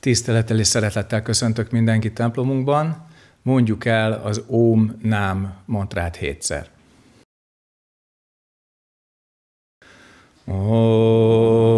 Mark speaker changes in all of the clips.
Speaker 1: Tisztelettel és szeretettel köszöntök mindenkit templomunkban. Mondjuk el az Óm Nám mantrát hétszer. Oh.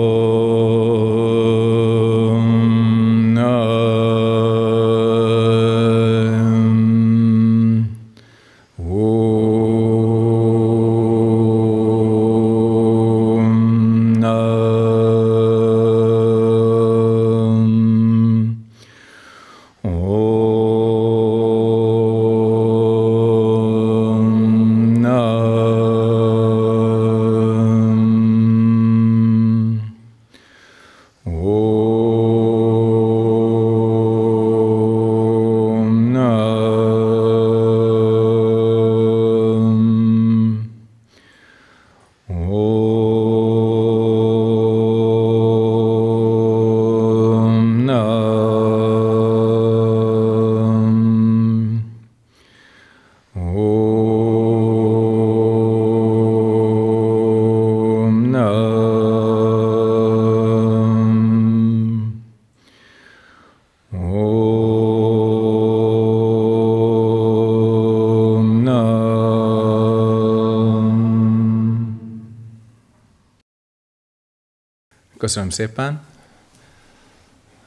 Speaker 1: Köszönöm szépen.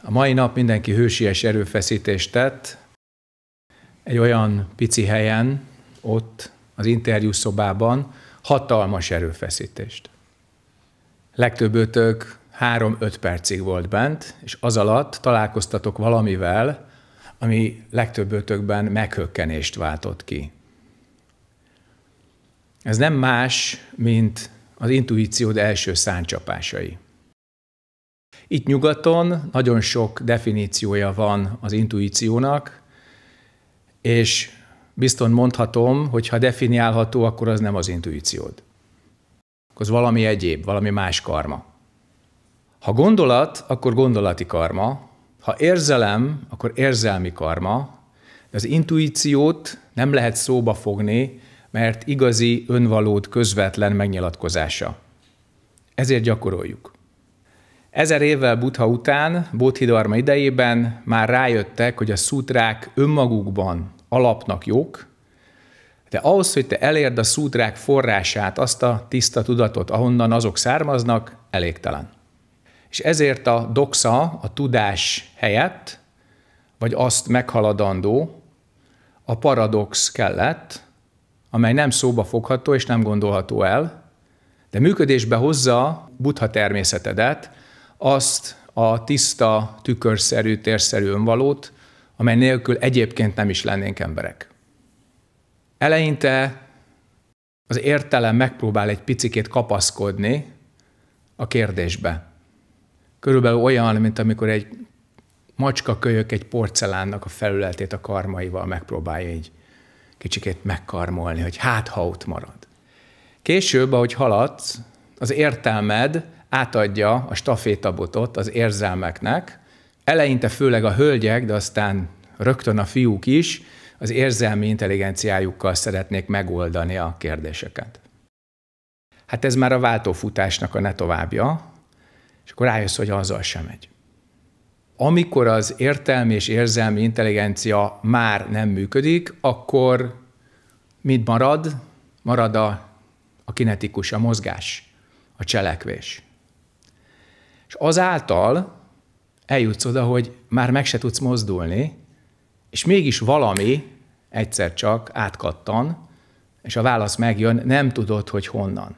Speaker 1: A mai nap mindenki hősies erőfeszítést tett. Egy olyan pici helyen, ott, az interjú szobában hatalmas erőfeszítést. Legtöbbőtök három-öt percig volt bent, és az alatt találkoztatok valamivel, ami legtöbbőtökben meghökkenést váltott ki. Ez nem más, mint az intuíciód első száncsapásai. Itt nyugaton nagyon sok definíciója van az intuíciónak, és bizton mondhatom, hogy ha definiálható, akkor az nem az intuíciód. Az valami egyéb, valami más karma. Ha gondolat, akkor gondolati karma, ha érzelem, akkor érzelmi karma, de az intuíciót nem lehet szóba fogni, mert igazi önvalód közvetlen megnyilatkozása. Ezért gyakoroljuk. Ezer évvel Buddha után, Bodhidharma idejében már rájöttek, hogy a szútrák önmagukban alapnak jók, de ahhoz, hogy te elérd a szútrák forrását, azt a tiszta tudatot, ahonnan azok származnak, elégtelen. És ezért a doxa, a tudás helyett, vagy azt meghaladandó, a paradox kellett, amely nem szóba fogható és nem gondolható el, de működésbe hozza buddha természetedet, azt a tiszta, tükörszerű, térszerű önvalót, amely nélkül egyébként nem is lennénk emberek. Eleinte az értelem megpróbál egy picikét kapaszkodni a kérdésbe. Körülbelül olyan, mint amikor egy macska kölyök egy porcelánnak a felületét a karmaival megpróbálja egy kicsikét megkarmolni, hogy hát ha ott marad. Később, ahogy haladsz, az értelmed átadja a stafétabotot az érzelmeknek, eleinte főleg a hölgyek, de aztán rögtön a fiúk is az érzelmi intelligenciájukkal szeretnék megoldani a kérdéseket. Hát ez már a váltófutásnak a ne továbbja, és akkor rájössz, hogy azzal sem megy. Amikor az értelmi és érzelmi intelligencia már nem működik, akkor mit marad? Marad a, a kinetikus, a mozgás, a cselekvés. És azáltal eljutsz oda, hogy már meg se tudsz mozdulni, és mégis valami egyszer csak átkattan, és a válasz megjön, nem tudod, hogy honnan.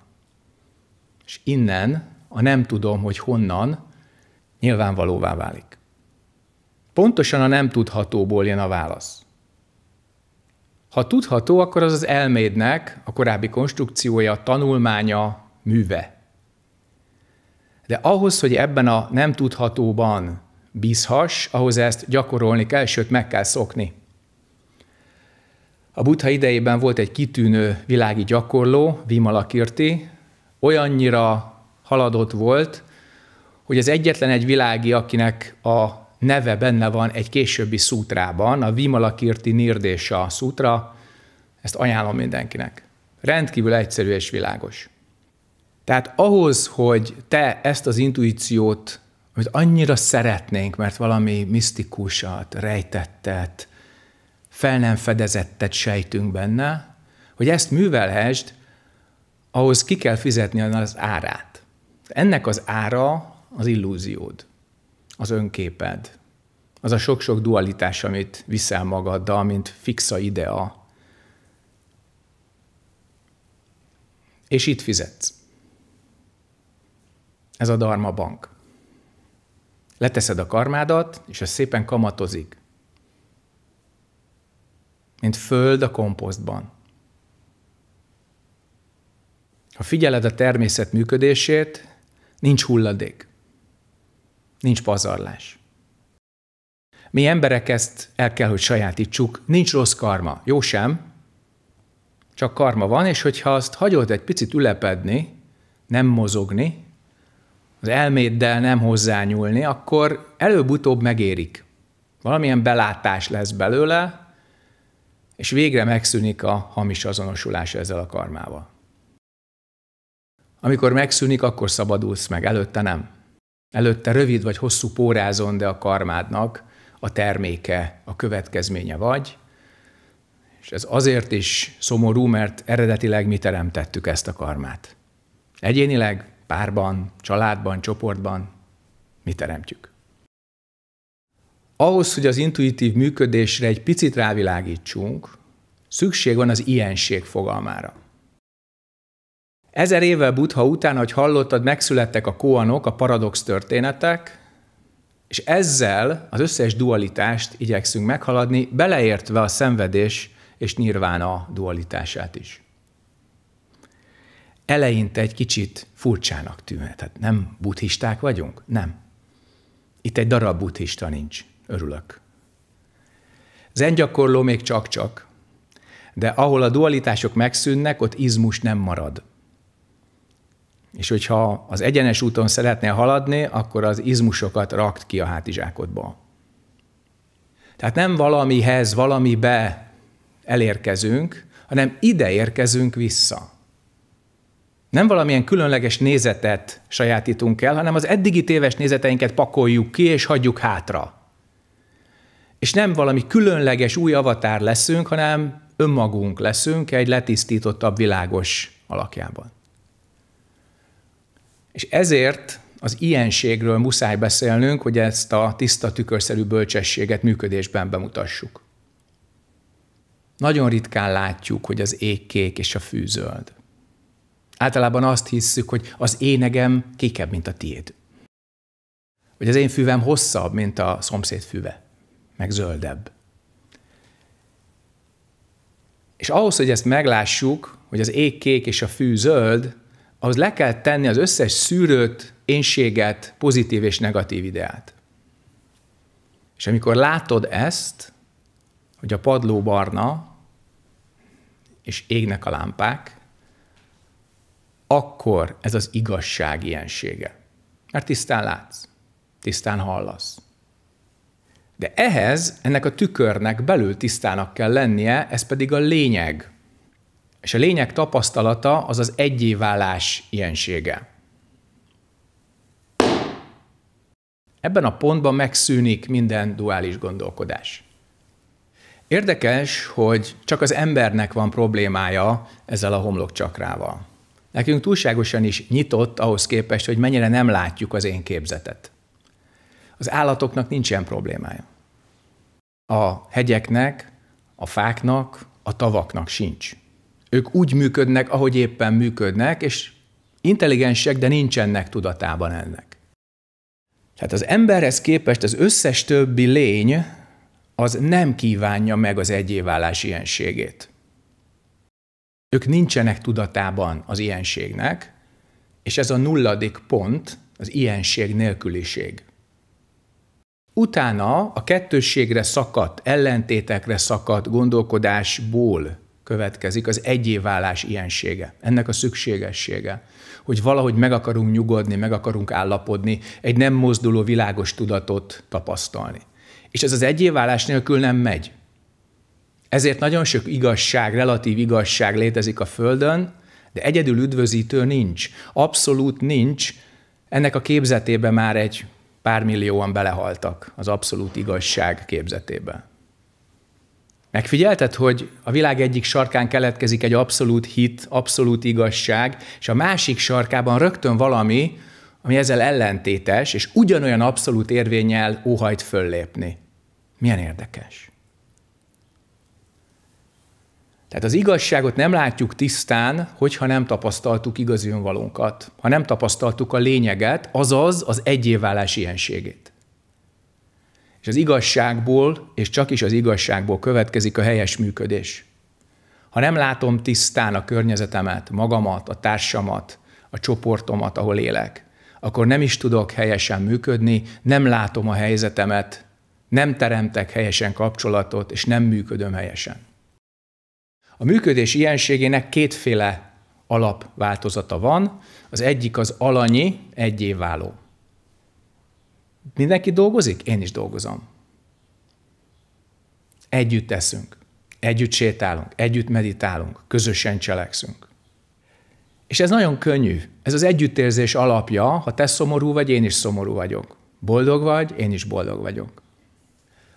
Speaker 1: És innen a nem tudom, hogy honnan nyilvánvalóvá válik. Pontosan a nem tudhatóból jön a válasz. Ha tudható, akkor az az elmédnek a korábbi konstrukciója, tanulmánya, műve. De ahhoz, hogy ebben a nem tudhatóban bízhass, ahhoz ezt gyakorolni kell, sőt meg kell szokni. A buddha idejében volt egy kitűnő világi gyakorló, Vimalakirti, olyannyira haladott volt, hogy az egyetlen egy világi, akinek a neve benne van egy későbbi szútrában, a Vimalakirti Nirdésa szútra, ezt ajánlom mindenkinek. Rendkívül egyszerű és világos. Tehát ahhoz, hogy te ezt az intuíciót, amit annyira szeretnénk, mert valami misztikusat, rejtettet, fel nem fedezettet sejtünk benne, hogy ezt művelhessd, ahhoz ki kell fizetni az árát. Ennek az ára az illúziód, az önképed, az a sok-sok dualitás, amit viszel magaddal, mint fixa idea. És itt fizetsz. Ez a Dharma Bank. Leteszed a karmádat, és ez szépen kamatozik. Mint föld a komposztban. Ha figyeled a természet működését, nincs hulladék. Nincs pazarlás. Mi emberek ezt el kell, hogy sajátítsuk. Nincs rossz karma. Jó sem. Csak karma van, és hogyha azt hagyod egy picit ülepedni, nem mozogni, az elméddel nem hozzányúlni, akkor előbb-utóbb megérik. Valamilyen belátás lesz belőle, és végre megszűnik a hamis azonosulás ezzel a karmával. Amikor megszűnik, akkor szabadulsz meg, előtte nem. Előtte rövid vagy hosszú pórázon, de a karmádnak a terméke, a következménye vagy, és ez azért is szomorú, mert eredetileg mi teremtettük ezt a karmát. Egyénileg párban, családban, csoportban mi teremtjük. Ahhoz, hogy az intuitív működésre egy picit rávilágítsunk, szükség van az ilyenség fogalmára. Ezer évvel Buddha után, hogy hallottad, megszülettek a koanok, a paradox történetek, és ezzel az összes dualitást igyekszünk meghaladni, beleértve a szenvedés és a dualitását is. Eleinte egy kicsit furcsának tűnhet. Tehát nem buddhisták vagyunk? Nem. Itt egy darab buddhista nincs. Örülök. Zen gyakorló még csak-csak, de ahol a dualitások megszűnnek, ott izmus nem marad. És hogyha az egyenes úton szeretnél haladni, akkor az izmusokat rakt ki a hátizsákodba. Tehát nem valamihez, valamibe elérkezünk, hanem ide érkezünk vissza nem valamilyen különleges nézetet sajátítunk el, hanem az eddigi téves nézeteinket pakoljuk ki és hagyjuk hátra. És nem valami különleges új avatár leszünk, hanem önmagunk leszünk egy letisztítottabb, világos alakjában. És ezért az ilyenségről muszáj beszélnünk, hogy ezt a tiszta tükörszerű bölcsességet működésben bemutassuk. Nagyon ritkán látjuk, hogy az ég kék és a fűzöld. Általában azt hisszük, hogy az énegem kékebb, mint a tiéd. Vagy az én füvem hosszabb, mint a szomszéd füve, meg zöldebb. És ahhoz, hogy ezt meglássuk, hogy az ég kék és a fű zöld, ahhoz le kell tenni az összes szűrőt, énséget, pozitív és negatív ideát. És amikor látod ezt, hogy a padló barna, és égnek a lámpák, akkor ez az igazság ilyensége. Mert tisztán látsz, tisztán hallasz. De ehhez, ennek a tükörnek belül tisztának kell lennie, ez pedig a lényeg. És a lényeg tapasztalata az az egyéválás ilyensége. Ebben a pontban megszűnik minden duális gondolkodás. Érdekes, hogy csak az embernek van problémája ezzel a homlokcsakrával nekünk túlságosan is nyitott ahhoz képest, hogy mennyire nem látjuk az én képzetet. Az állatoknak nincsen problémája. A hegyeknek, a fáknak, a tavaknak sincs. Ők úgy működnek, ahogy éppen működnek, és intelligensek, de nincsenek tudatában ennek. Tehát az emberhez képest az összes többi lény az nem kívánja meg az egyévállás ilyenségét. Ők nincsenek tudatában az ilyenségnek, és ez a nulladik pont az ilyenség nélküliség. Utána a kettősségre szakadt, ellentétekre szakadt gondolkodásból következik az egyéválás ilyensége, ennek a szükségessége, hogy valahogy meg akarunk nyugodni, meg akarunk állapodni, egy nem mozduló világos tudatot tapasztalni. És ez az egyéválás nélkül nem megy. Ezért nagyon sok igazság, relatív igazság létezik a Földön, de egyedül üdvözítő nincs. Abszolút nincs. Ennek a képzetébe már egy pár millióan belehaltak az abszolút igazság képzetébe. Megfigyelted, hogy a világ egyik sarkán keletkezik egy abszolút hit, abszolút igazság, és a másik sarkában rögtön valami, ami ezzel ellentétes, és ugyanolyan abszolút érvényel óhajt föllépni. Milyen érdekes. Tehát az igazságot nem látjuk tisztán, hogyha nem tapasztaltuk igazi önvalónkat, ha nem tapasztaltuk a lényeget, azaz az egyévválás ilyenségét. És az igazságból, és csak is az igazságból következik a helyes működés. Ha nem látom tisztán a környezetemet, magamat, a társamat, a csoportomat, ahol élek, akkor nem is tudok helyesen működni, nem látom a helyzetemet, nem teremtek helyesen kapcsolatot, és nem működöm helyesen. A működés ilyenségének kétféle alapváltozata van. Az egyik az alanyi, váló. Mindenki dolgozik? Én is dolgozom. Együtt teszünk, együtt sétálunk, együtt meditálunk, közösen cselekszünk. És ez nagyon könnyű. Ez az együttérzés alapja, ha te szomorú vagy, én is szomorú vagyok. Boldog vagy, én is boldog vagyok.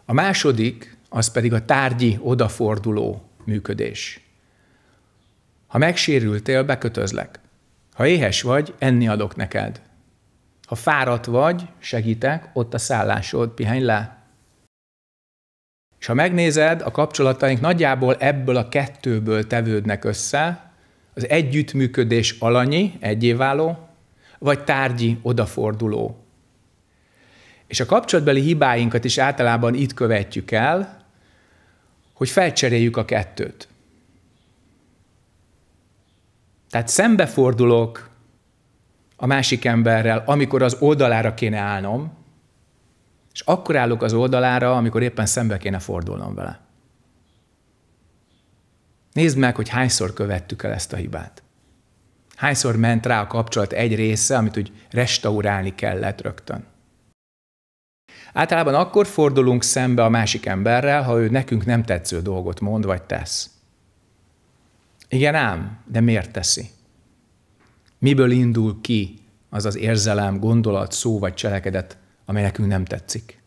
Speaker 1: A második, az pedig a tárgyi odaforduló együttműködés. Ha megsérültél, bekötözlek. Ha éhes vagy, enni adok neked. Ha fáradt vagy, segítek, ott a szállásod, pihenj le. És ha megnézed, a kapcsolataink nagyjából ebből a kettőből tevődnek össze, az együttműködés alanyi, egyéváló, vagy tárgyi odaforduló. És a kapcsolatbeli hibáinkat is általában itt követjük el, hogy felcseréljük a kettőt. Tehát szembefordulok a másik emberrel, amikor az oldalára kéne állnom, és akkor állok az oldalára, amikor éppen szembe kéne fordulnom vele. Nézd meg, hogy hányszor követtük el ezt a hibát. Hányszor ment rá a kapcsolat egy része, amit úgy restaurálni kellett rögtön. Általában akkor fordulunk szembe a másik emberrel, ha ő nekünk nem tetsző dolgot mond vagy tesz. Igen ám, de miért teszi? Miből indul ki az az érzelem, gondolat, szó vagy cselekedet, amely nekünk nem tetszik?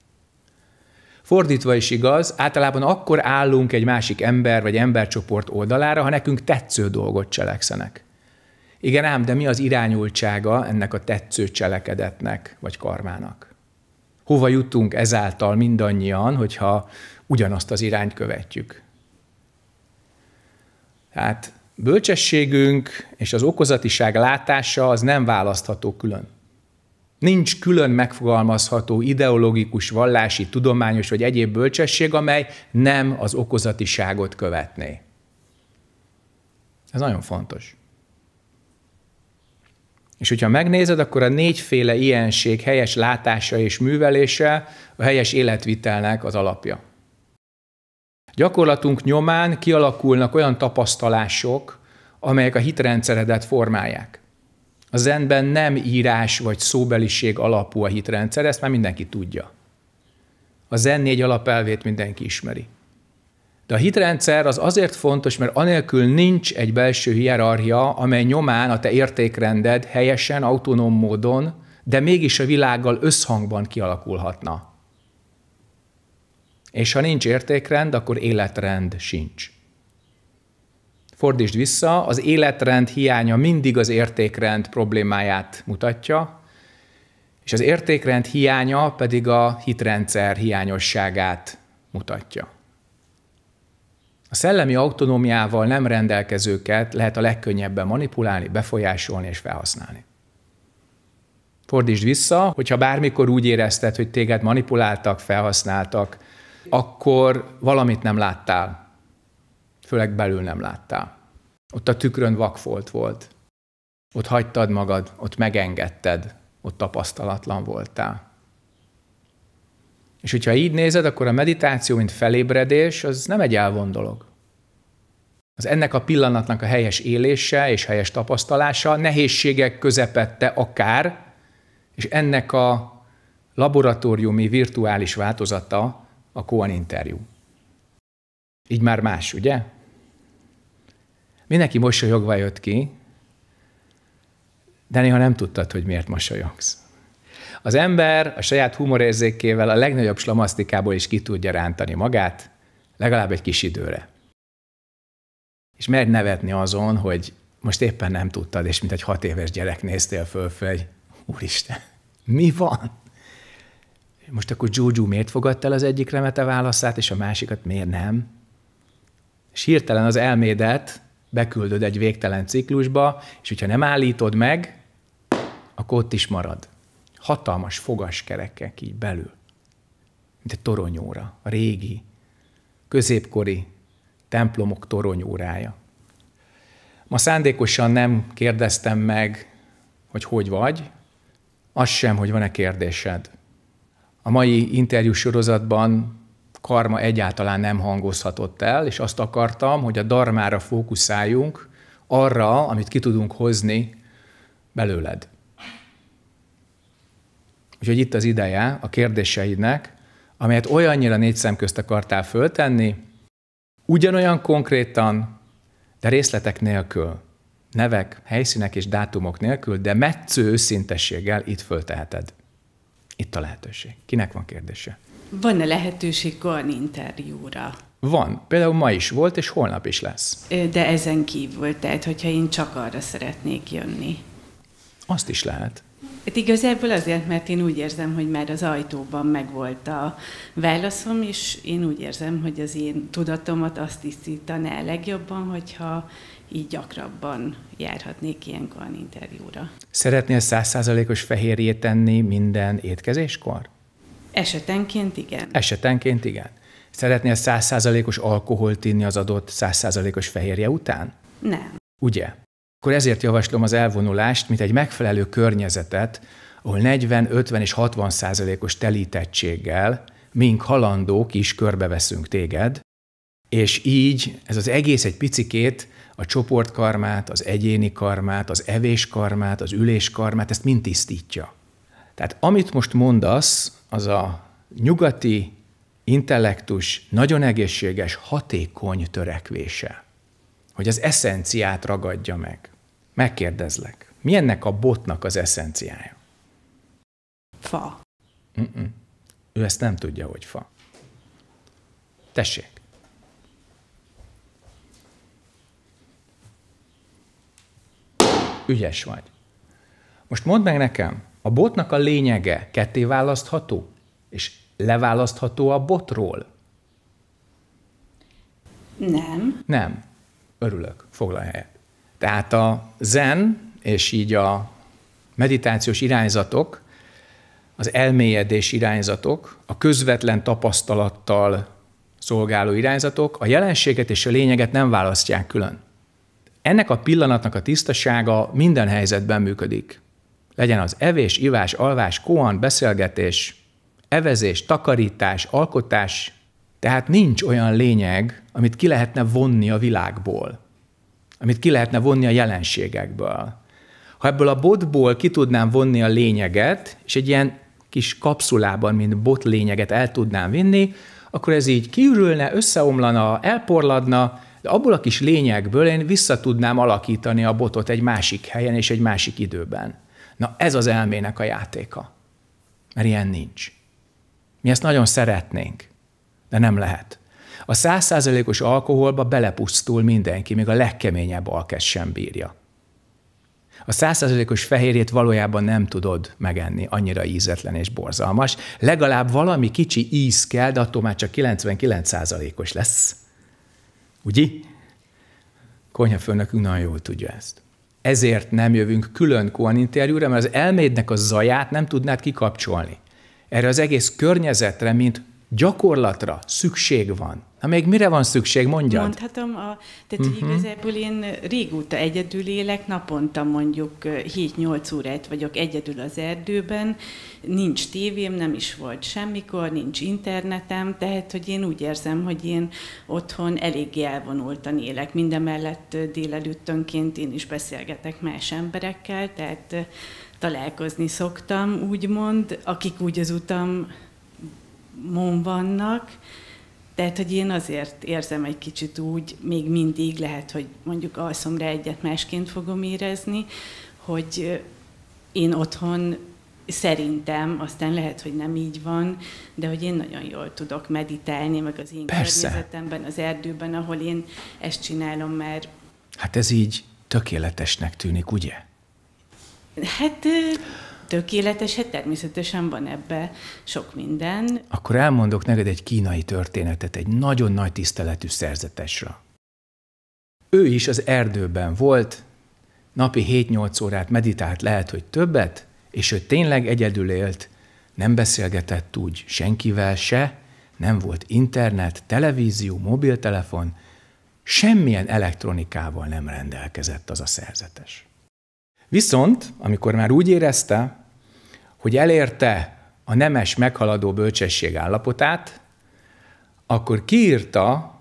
Speaker 1: Fordítva is igaz, általában akkor állunk egy másik ember vagy embercsoport oldalára, ha nekünk tetsző dolgot cselekszenek. Igen ám, de mi az irányultsága ennek a tetsző cselekedetnek vagy karmának? hova jutunk ezáltal mindannyian, hogyha ugyanazt az irányt követjük. Tehát bölcsességünk és az okozatiság látása az nem választható külön. Nincs külön megfogalmazható ideológikus, vallási, tudományos vagy egyéb bölcsesség, amely nem az okozatiságot követné. Ez nagyon fontos. És hogyha megnézed, akkor a négyféle ilyenség helyes látása és művelése a helyes életvitelnek az alapja. Gyakorlatunk nyomán kialakulnak olyan tapasztalások, amelyek a hitrendszeredet formálják. A zenben nem írás vagy szóbeliség alapú a hitrendszer, ezt már mindenki tudja. A zen négy alapelvét mindenki ismeri. De a hitrendszer az azért fontos, mert anélkül nincs egy belső hierarchia, amely nyomán a te értékrended helyesen, autonóm módon, de mégis a világgal összhangban kialakulhatna. És ha nincs értékrend, akkor életrend sincs. Fordítsd vissza, az életrend hiánya mindig az értékrend problémáját mutatja, és az értékrend hiánya pedig a hitrendszer hiányosságát mutatja. A szellemi autonómiával nem rendelkezőket lehet a legkönnyebben manipulálni, befolyásolni és felhasználni. Fordítsd vissza, hogyha bármikor úgy érezted, hogy téged manipuláltak, felhasználtak, akkor valamit nem láttál, főleg belül nem láttál. Ott a tükrön vakfolt volt. Ott hagytad magad, ott megengedted, ott tapasztalatlan voltál. És hogyha így nézed, akkor a meditáció, mint felébredés, az nem egy elvon dolog. Az ennek a pillanatnak a helyes élése és helyes tapasztalása, nehézségek közepette akár, és ennek a laboratóriumi virtuális változata a Koan interjú. Így már más, ugye? Mindenki mosolyogva jött ki, de néha nem tudtad, hogy miért mosolyogsz. Az ember a saját humorérzékével a legnagyobb slamasztikából is ki tudja rántani magát, legalább egy kis időre. És mer nevetni azon, hogy most éppen nem tudtad, és mint egy hat éves gyerek néztél fölfel, hogy úristen, mi van? Most akkor Juju miért fogadta el az egyik remete válaszát, és a másikat miért nem? És hirtelen az elmédet beküldöd egy végtelen ciklusba, és hogyha nem állítod meg, akkor ott is marad hatalmas fogaskerekek így belül, mint egy toronyóra, a régi, középkori templomok toronyórája. Ma szándékosan nem kérdeztem meg, hogy hogy vagy, az sem, hogy van-e kérdésed. A mai interjú sorozatban karma egyáltalán nem hangozhatott el, és azt akartam, hogy a darmára fókuszáljunk, arra, amit ki tudunk hozni belőled. Úgyhogy itt az ideje a kérdéseidnek, amelyet olyannyira négy szem közt akartál föltenni, ugyanolyan konkrétan, de részletek nélkül, nevek, helyszínek és dátumok nélkül, de metsző őszintességgel itt fölteheted. Itt a lehetőség. Kinek van kérdése?
Speaker 2: Van-e lehetőség olyan interjúra?
Speaker 1: Van. Például ma is volt, és holnap is lesz.
Speaker 2: De ezen kívül, tehát hogyha én csak arra szeretnék
Speaker 1: jönni. Azt is lehet.
Speaker 2: Hát igazából azért, mert én úgy érzem, hogy már az ajtóban megvolt a válaszom, és én úgy érzem, hogy az én tudatomat azt tisztítaná legjobban, hogyha így gyakrabban járhatnék ilyenkor
Speaker 1: an interjúra. Szeretnél százszázalékos fehérjét tenni minden étkezéskor?
Speaker 2: Esetenként igen.
Speaker 1: Esetenként igen. Szeretnél százszázalékos alkoholt inni az adott százszázalékos fehérje után? Nem. Ugye? akkor ezért javaslom az elvonulást, mint egy megfelelő környezetet, ahol 40, 50 és 60 százalékos telítettséggel mink halandók is körbeveszünk téged, és így ez az egész egy picikét a csoportkarmát, az egyéni karmát, az evéskarmát, az üléskarmát, ezt mind tisztítja. Tehát amit most mondasz, az a nyugati intellektus nagyon egészséges, hatékony törekvése, hogy az eszenciát ragadja meg. Megkérdezlek, mi ennek a botnak az eszenciája? Fa. Mm-mm. Ő ezt nem tudja, hogy fa. Tessék. Ügyes vagy. Most mondd meg nekem, a botnak a lényege ketté választható, és leválasztható a botról?
Speaker 2: Nem.
Speaker 1: Nem. Örülök. Foglalj helyet. Tehát a zen és így a meditációs irányzatok, az elmélyedés irányzatok, a közvetlen tapasztalattal szolgáló irányzatok a jelenséget és a lényeget nem választják külön. Ennek a pillanatnak a tisztasága minden helyzetben működik. Legyen az evés, ivás, alvás, kohan, beszélgetés, evezés, takarítás, alkotás, tehát nincs olyan lényeg, amit ki lehetne vonni a világból amit ki lehetne vonni a jelenségekből. Ha ebből a botból ki tudnám vonni a lényeget, és egy ilyen kis kapszulában, mint bot lényeget el tudnám vinni, akkor ez így kiürülne, összeomlana, elporladna, de abból a kis lényegből én vissza tudnám alakítani a botot egy másik helyen és egy másik időben. Na ez az elmének a játéka. Mert ilyen nincs. Mi ezt nagyon szeretnénk, de nem lehet. A százszázalékos alkoholba belepusztul mindenki, még a legkeményebb alkes sem bírja. A százszázalékos fehérjét valójában nem tudod megenni, annyira ízetlen és borzalmas. Legalább valami kicsi íz kell, de attól már csak 99%-os lesz. Ugye? Konyhafőnökünk nagyon jól tudja ezt. Ezért nem jövünk külön kóan interjúra, mert az elmédnek a zaját nem tudnád kikapcsolni. Erre az egész környezetre, mint gyakorlatra szükség van. Na még mire van szükség, mondja?
Speaker 2: Mondhatom, a, tehát uh-huh. igazából én régóta egyedül élek, naponta mondjuk 7-8 órát vagyok egyedül az erdőben, nincs tévém, nem is volt semmikor, nincs internetem, tehát hogy én úgy érzem, hogy én otthon eléggé elvonultan élek. Mindemellett délelőttönként én is beszélgetek más emberekkel, tehát találkozni szoktam, úgymond, akik úgy az utam mon vannak, tehát, hogy én azért érzem egy kicsit úgy, még mindig lehet, hogy mondjuk alszom rá egyet, másként fogom érezni, hogy én otthon szerintem, aztán lehet, hogy nem így van, de hogy én nagyon jól tudok meditálni, meg az én Persze. környezetemben, az erdőben, ahol én ezt csinálom mert
Speaker 1: Hát ez így tökéletesnek tűnik, ugye?
Speaker 2: Hát tökéletes, hát természetesen van ebbe sok minden.
Speaker 1: Akkor elmondok neked egy kínai történetet, egy nagyon nagy tiszteletű szerzetesre. Ő is az erdőben volt, napi 7-8 órát meditált, lehet, hogy többet, és ő tényleg egyedül élt, nem beszélgetett úgy senkivel se, nem volt internet, televízió, mobiltelefon, semmilyen elektronikával nem rendelkezett az a szerzetes. Viszont, amikor már úgy érezte, hogy elérte a nemes meghaladó bölcsesség állapotát, akkor kiírta,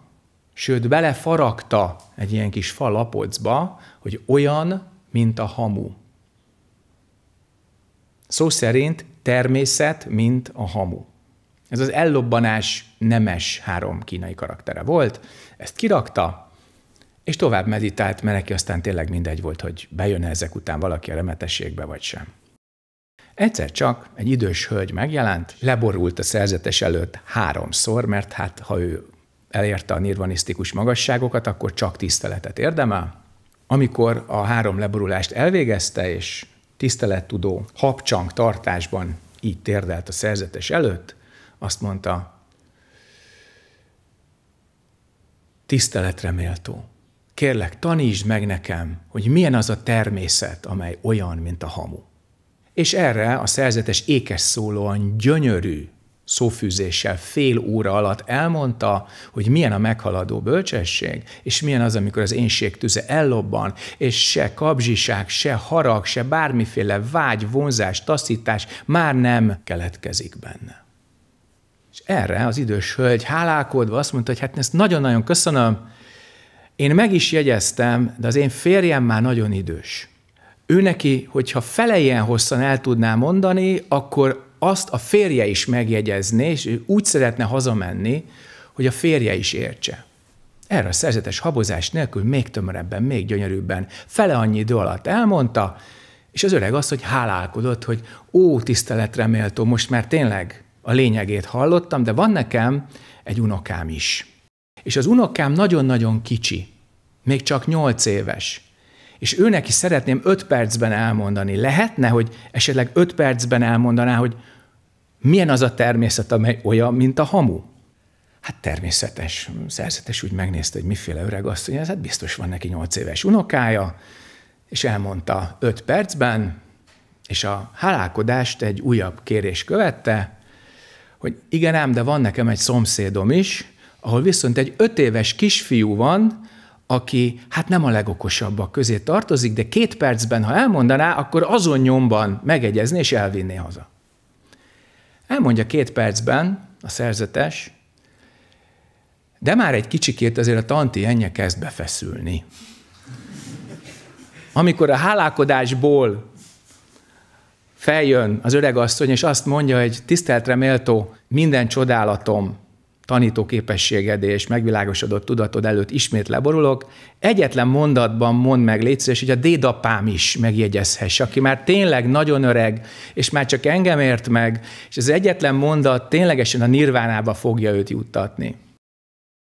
Speaker 1: sőt belefaragta egy ilyen kis falapocba, hogy olyan, mint a hamu. Szó szerint természet, mint a hamu. Ez az ellobbanás nemes három kínai karaktere volt, ezt kirakta, és tovább meditált, mert neki aztán tényleg mindegy volt, hogy bejön ezek után valaki a remetességbe vagy sem. Egyszer csak egy idős hölgy megjelent, leborult a szerzetes előtt háromszor, mert hát ha ő elérte a nirvanisztikus magasságokat, akkor csak tiszteletet érdemel. Amikor a három leborulást elvégezte, és tisztelettudó habcsang tartásban így térdelt a szerzetes előtt, azt mondta, tiszteletre méltó. Kérlek, tanítsd meg nekem, hogy milyen az a természet, amely olyan, mint a hamu. És erre a szerzetes ékes szólóan gyönyörű szófűzéssel fél óra alatt elmondta, hogy milyen a meghaladó bölcsesség, és milyen az, amikor az énség tüze ellobban, és se kabzsiság, se harag, se bármiféle vágy, vonzás, taszítás már nem keletkezik benne. És erre az idős hölgy hálálkodva azt mondta, hogy hát ezt nagyon-nagyon köszönöm, én meg is jegyeztem, de az én férjem már nagyon idős ő neki, hogyha fele ilyen hosszan el tudná mondani, akkor azt a férje is megjegyezné, és ő úgy szeretne hazamenni, hogy a férje is értse. Erre a szerzetes habozás nélkül még tömörebben, még gyönyörűbben, fele annyi idő alatt elmondta, és az öreg azt, hogy hálálkodott, hogy ó, tiszteletre méltó, most már tényleg a lényegét hallottam, de van nekem egy unokám is. És az unokám nagyon-nagyon kicsi, még csak nyolc éves és ő neki szeretném öt percben elmondani. Lehetne, hogy esetleg öt percben elmondaná, hogy milyen az a természet, amely olyan, mint a hamu? Hát természetes. Szerzetes úgy megnézte, hogy miféle öreg asszony, ez hát biztos van neki nyolc éves unokája, és elmondta öt percben, és a hálálkodást egy újabb kérés követte, hogy igen ám, de van nekem egy szomszédom is, ahol viszont egy öt éves kisfiú van, aki hát nem a legokosabbak közé tartozik, de két percben, ha elmondaná, akkor azon nyomban megegyezni és elvinné haza. Elmondja két percben a szerzetes, de már egy kicsikét azért a tanti ennye kezd befeszülni. Amikor a hálálkodásból feljön az öreg asszony, és azt mondja, hogy tiszteltre méltó, minden csodálatom Tanítóképességed és megvilágosodott tudatod előtt ismét leborulok, egyetlen mondatban mondd meg, légy szíves, hogy a dédapám is megjegyezhess, aki már tényleg nagyon öreg, és már csak engem ért meg, és az egyetlen mondat ténylegesen a nirvánába fogja őt juttatni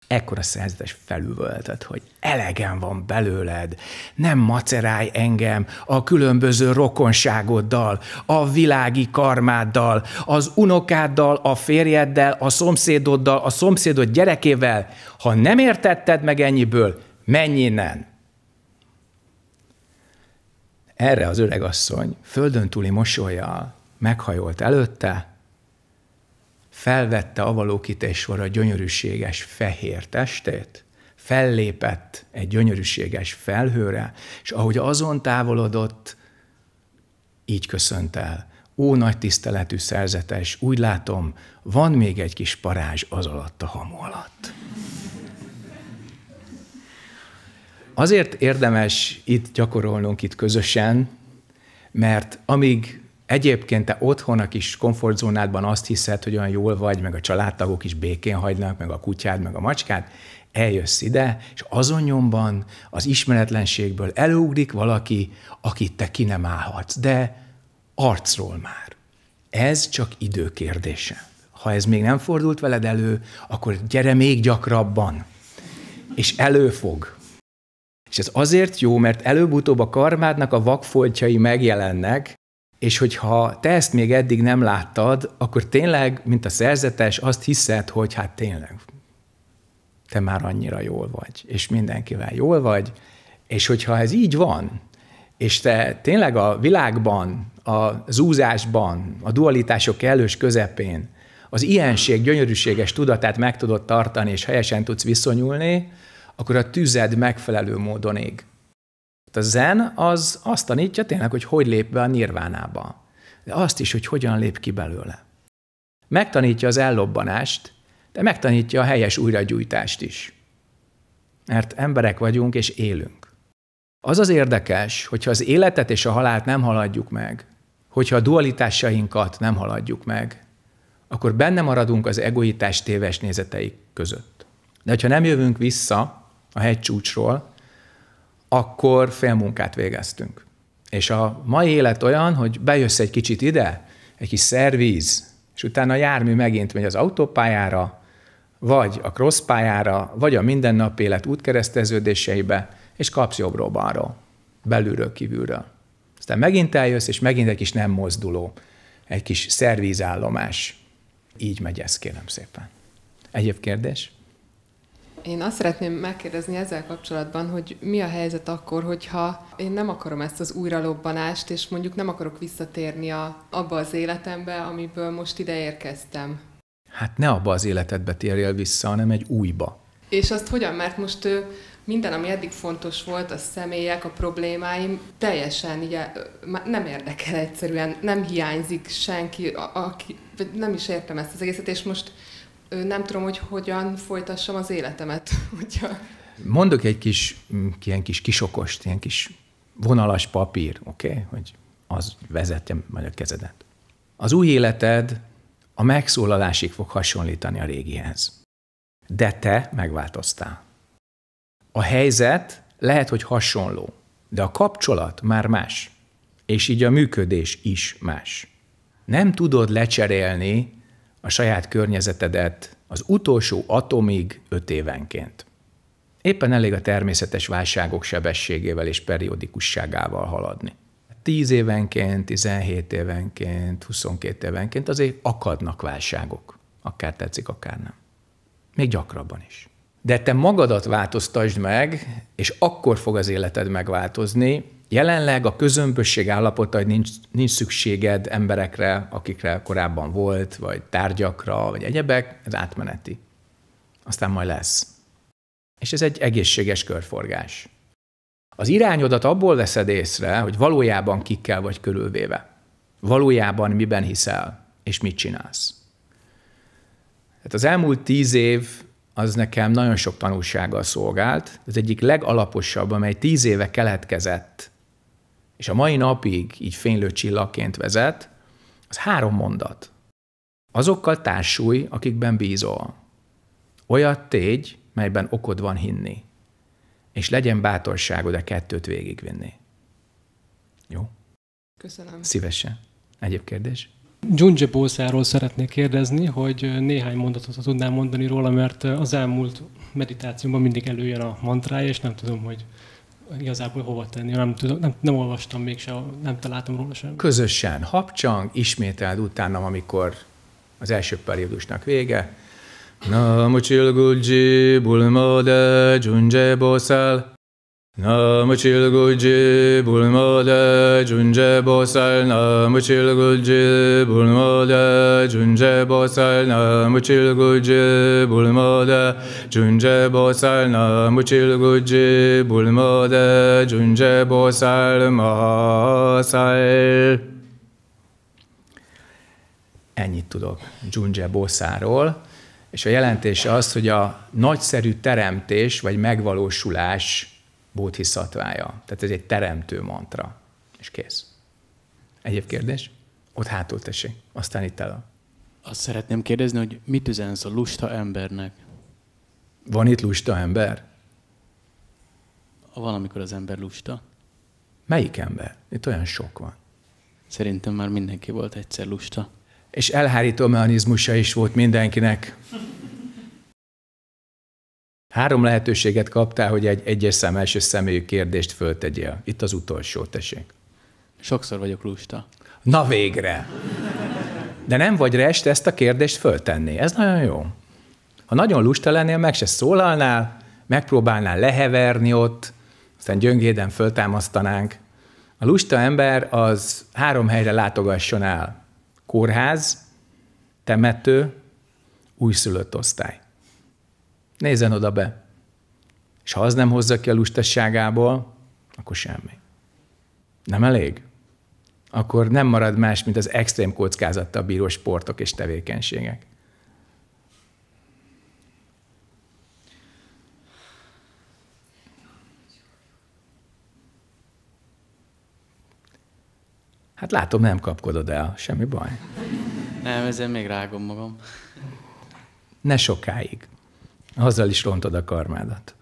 Speaker 1: ekkora szerzetes felüvöltet, hogy elegem van belőled, nem macerálj engem a különböző rokonságoddal, a világi karmáddal, az unokáddal, a férjeddel, a szomszédoddal, a szomszédod gyerekével. Ha nem értetted meg ennyiből, menj innen! Erre az öregasszony földön túli mosolyjal meghajolt előtte, felvette Avalókitesvara gyönyörűséges fehér testét, fellépett egy gyönyörűséges felhőre, és ahogy azon távolodott, így köszönt el. Ó, nagy tiszteletű szerzetes, úgy látom, van még egy kis parázs az alatt a hamu alatt. Azért érdemes itt gyakorolnunk itt közösen, mert amíg Egyébként te otthon a kis komfortzónádban azt hiszed, hogy olyan jól vagy, meg a családtagok is békén hagynak, meg a kutyád, meg a macskád eljössz ide, és azon nyomban az ismeretlenségből előugrik valaki, akit te ki nem állhatsz, de arcról már. Ez csak időkérdése. Ha ez még nem fordult veled elő, akkor gyere még gyakrabban, és előfog. És ez azért jó, mert előbb-utóbb a karmádnak a vakfoltjai megjelennek, és hogyha te ezt még eddig nem láttad, akkor tényleg, mint a szerzetes, azt hiszed, hogy hát tényleg te már annyira jól vagy, és mindenkivel jól vagy, és hogyha ez így van, és te tényleg a világban, a zúzásban, a dualitások elős közepén az ilyenség gyönyörűséges tudatát meg tudod tartani, és helyesen tudsz viszonyulni, akkor a tüzed megfelelő módon ég a zen az azt tanítja tényleg, hogy hogy lép be a nirvánába. De azt is, hogy hogyan lép ki belőle. Megtanítja az ellobbanást, de megtanítja a helyes újragyújtást is. Mert emberek vagyunk és élünk. Az az érdekes, hogyha az életet és a halált nem haladjuk meg, hogyha a dualitásainkat nem haladjuk meg, akkor benne maradunk az egoitás téves nézeteik között. De ha nem jövünk vissza a hegycsúcsról, akkor félmunkát végeztünk. És a mai élet olyan, hogy bejössz egy kicsit ide, egy kis szervíz, és utána a jármű megint megy az autópályára, vagy a crosspályára, vagy a mindennapi élet útkereszteződéseibe, és kapsz jobbról balról, belülről, kívülről. Aztán megint eljössz, és megint egy kis nem mozduló, egy kis szervízállomás. Így megy ez, kérem szépen. Egyéb kérdés?
Speaker 3: Én azt szeretném megkérdezni ezzel kapcsolatban, hogy mi a helyzet akkor, hogyha én nem akarom ezt az újralobbanást, és mondjuk nem akarok visszatérni a, abba az életembe, amiből most ide érkeztem.
Speaker 1: Hát ne abba az életedbe térjél vissza, hanem egy újba.
Speaker 3: És azt hogyan? Mert most ő, minden, ami eddig fontos volt, a személyek, a problémáim, teljesen ugye, nem érdekel egyszerűen, nem hiányzik senki, aki, nem is értem ezt az egészet, és most nem tudom, hogy hogyan folytassam az életemet. Hogyha...
Speaker 1: Mondok egy kis, mm, ilyen kis kisokost, ilyen kis vonalas papír, oké, okay? hogy az vezetje majd a kezedet. Az új életed a megszólalásig fog hasonlítani a régihez. De te megváltoztál. A helyzet lehet, hogy hasonló, de a kapcsolat már más, és így a működés is más. Nem tudod lecserélni a saját környezetedet az utolsó atomig öt évenként. Éppen elég a természetes válságok sebességével és periodikusságával haladni. 10 évenként, 17 évenként, 22 évenként azért akadnak válságok. Akár tetszik, akár nem. Még gyakrabban is. De te magadat változtasd meg, és akkor fog az életed megváltozni, Jelenleg a közömbösség állapota, hogy nincs, nincs szükséged emberekre, akikre korábban volt, vagy tárgyakra, vagy egyebek, ez átmeneti. Aztán majd lesz. És ez egy egészséges körforgás. Az irányodat abból veszed észre, hogy valójában kikkel vagy körülvéve. Valójában miben hiszel, és mit csinálsz. Hát az elmúlt tíz év az nekem nagyon sok tanulsággal szolgált. Az egyik legalaposabb, amely tíz éve keletkezett és a mai napig így fénylő csillagként vezet, az három mondat. Azokkal társulj, akikben bízol. Olyat tégy, melyben okod van hinni. És legyen bátorságod a kettőt végigvinni. Jó? Köszönöm. Szívesen. Egyéb kérdés?
Speaker 4: Junge Bószáról szeretnék kérdezni, hogy néhány mondatot tudnám mondani róla, mert az elmúlt meditációban mindig előjön a mantrája, és nem tudom, hogy igazából hova tenni, nem, tudom, nem, nem olvastam még se,
Speaker 1: nem találtam róla sem. Közösen habcsang, ismételd utána, amikor az első periódusnak vége. Na, mocsilgulgyi, bulmode, dzsundzse, Namo Chilgulji Bulma De Junje Bosal Namo Chilgulji Bulma De Junje Bosal Namo Chilgulji Bulma De Junje Bosal Namo Chilgulji Bulma De Junje Bosal Ennyit tudok Junje Bosáról. És a jelentése az, hogy a nagyszerű teremtés vagy megvalósulás bódhiszatvája. Tehát ez egy teremtő mantra. És kész. Egyéb kérdés? Ott hátul tessék, aztán itt el. Azt szeretném kérdezni, hogy mit üzensz a lusta embernek? Van itt lusta ember? Van, amikor az ember lusta. Melyik ember? Itt olyan sok van. Szerintem már mindenki volt egyszer lusta. És elhárító mechanizmusa is volt mindenkinek. Három lehetőséget kaptál, hogy egy egyes szám első személyű kérdést föltegyél. Itt az utolsó, tessék. Sokszor vagyok lusta. Na végre! De nem vagy rest ezt a kérdést föltenni. Ez nagyon jó. Ha nagyon lusta lennél, meg se szólalnál, megpróbálnál leheverni ott, aztán gyöngéden föltámasztanánk. A lusta ember az három helyre látogasson el. Kórház, temető, újszülött osztály. Nézzen oda be. És ha az nem hozza ki a lustasságából, akkor semmi. Nem elég? Akkor nem marad más, mint az extrém kockázatta bíró sportok és tevékenységek. Hát látom, nem kapkodod el, semmi baj.
Speaker 2: Nem, ezért még rágom magam.
Speaker 1: Ne sokáig azzal is rontod a karmádat.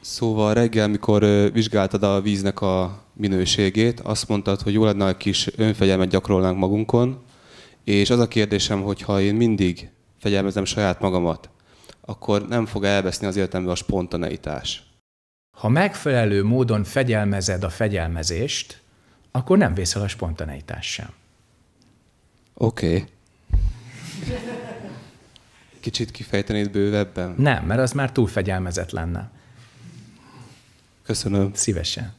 Speaker 4: Szóval reggel, mikor vizsgáltad a víznek a minőségét, azt mondtad, hogy jó lenne, ha kis önfegyelmet gyakorolnánk magunkon, és az a kérdésem, hogy ha én mindig fegyelmezem saját magamat, akkor nem fog elveszni az életembe a spontaneitás.
Speaker 1: Ha megfelelő módon fegyelmezed a fegyelmezést, akkor nem vészel el a spontaneitás sem. Oké. Okay kicsit kifejtenéd bővebben? Nem, mert az már túl fegyelmezett lenne. Köszönöm. Szívesen.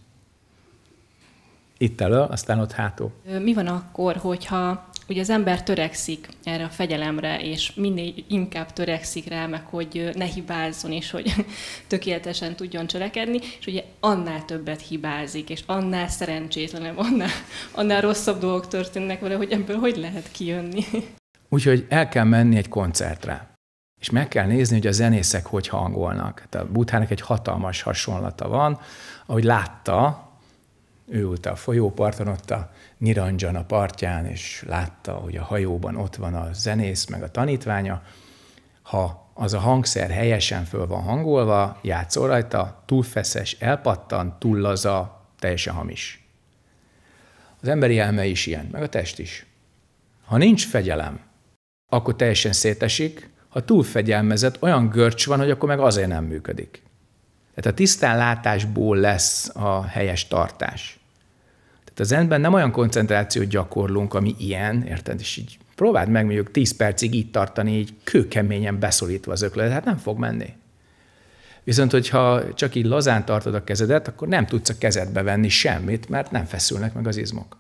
Speaker 1: Itt elő, aztán ott hátul.
Speaker 2: Mi van akkor, hogyha ugye az ember törekszik erre a fegyelemre, és minél inkább törekszik rá, meg hogy ne hibázzon, és hogy tökéletesen tudjon cselekedni, és ugye annál többet hibázik, és annál szerencsétlenebb, annál, annál rosszabb dolgok történnek vele, hogy ebből hogy lehet kijönni.
Speaker 1: Úgyhogy el kell menni egy koncertre és meg kell nézni, hogy a zenészek hogy hangolnak. Tehát a Buthának egy hatalmas hasonlata van, ahogy látta, ő ült a folyóparton, ott a Niranjan a partján, és látta, hogy a hajóban ott van a zenész, meg a tanítványa. Ha az a hangszer helyesen föl van hangolva, játszol rajta, túl feszes, elpattan, túl laza, teljesen hamis. Az emberi elme is ilyen, meg a test is. Ha nincs fegyelem, akkor teljesen szétesik, ha fegyelmezett, olyan görcs van, hogy akkor meg azért nem működik. Tehát a látásból lesz a helyes tartás. Tehát az ember nem olyan koncentrációt gyakorlunk, ami ilyen, érted, és így próbáld meg mondjuk 10 percig így tartani, így kőkeményen beszorítva az öklöd, hát nem fog menni. Viszont, hogyha csak így lazán tartod a kezedet, akkor nem tudsz a kezedbe venni semmit, mert nem feszülnek meg az izmok.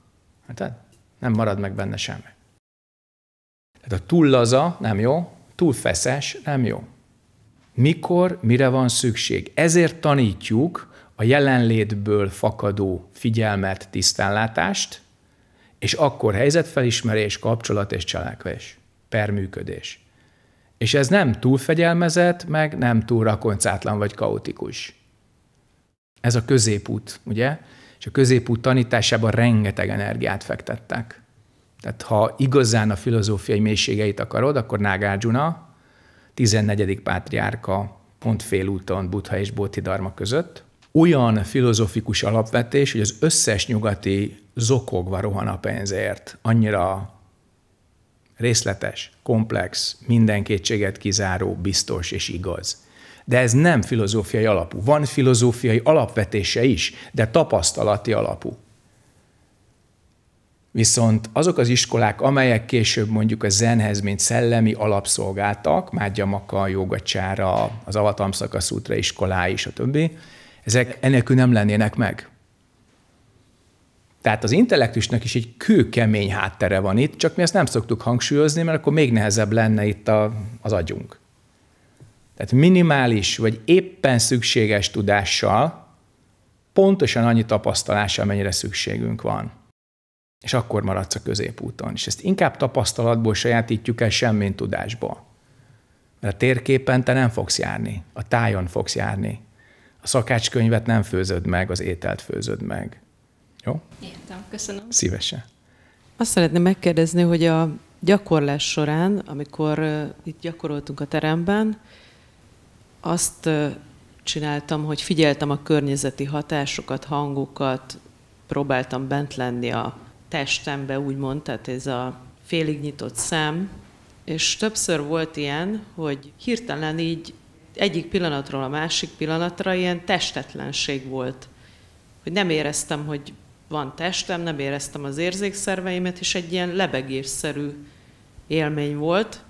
Speaker 1: Hát nem marad meg benne semmi. Tehát a túl laza nem jó, túl feszes, nem jó. Mikor, mire van szükség? Ezért tanítjuk a jelenlétből fakadó figyelmet, tisztánlátást, és akkor helyzetfelismerés, kapcsolat és cselekvés, perműködés. És ez nem túl fegyelmezett, meg nem túl rakoncátlan vagy kaotikus. Ez a középút, ugye? És a középút tanításában rengeteg energiát fektettek. Tehát ha igazán a filozófiai mélységeit akarod, akkor Nágárgyuna, 14. pátriárka, pont félúton Buddha és Dharma között, olyan filozófikus alapvetés, hogy az összes nyugati zokogva rohan a pénzért, annyira részletes, komplex, minden kétséget kizáró, biztos és igaz. De ez nem filozófiai alapú. Van filozófiai alapvetése is, de tapasztalati alapú. Viszont azok az iskolák, amelyek később mondjuk a zenhez, mint szellemi alapszolgáltak, Mágyamaka, Jogacsára, az Avatam szakaszútra iskolá és a többi, ezek enélkül nem lennének meg. Tehát az intellektusnak is egy kőkemény háttere van itt, csak mi ezt nem szoktuk hangsúlyozni, mert akkor még nehezebb lenne itt a, az agyunk. Tehát minimális, vagy éppen szükséges tudással pontosan annyi tapasztalás, amennyire szükségünk van és akkor maradsz a középúton. És ezt inkább tapasztalatból sajátítjuk el, semmint tudásból. Mert a térképen te nem fogsz járni, a tájon fogsz járni. A szakácskönyvet nem főzöd meg, az ételt főzöd meg. Jó? Értem, köszönöm. Szívesen.
Speaker 3: Azt szeretném megkérdezni, hogy a gyakorlás során, amikor itt gyakoroltunk a teremben, azt csináltam, hogy figyeltem a környezeti hatásokat, hangokat, próbáltam bent lenni a testembe, úgymond, tehát ez a félig nyitott szem, és többször volt ilyen, hogy hirtelen így egyik pillanatról a másik pillanatra ilyen testetlenség volt. Hogy nem éreztem, hogy van testem, nem éreztem az érzékszerveimet, és egy ilyen lebegésszerű élmény volt,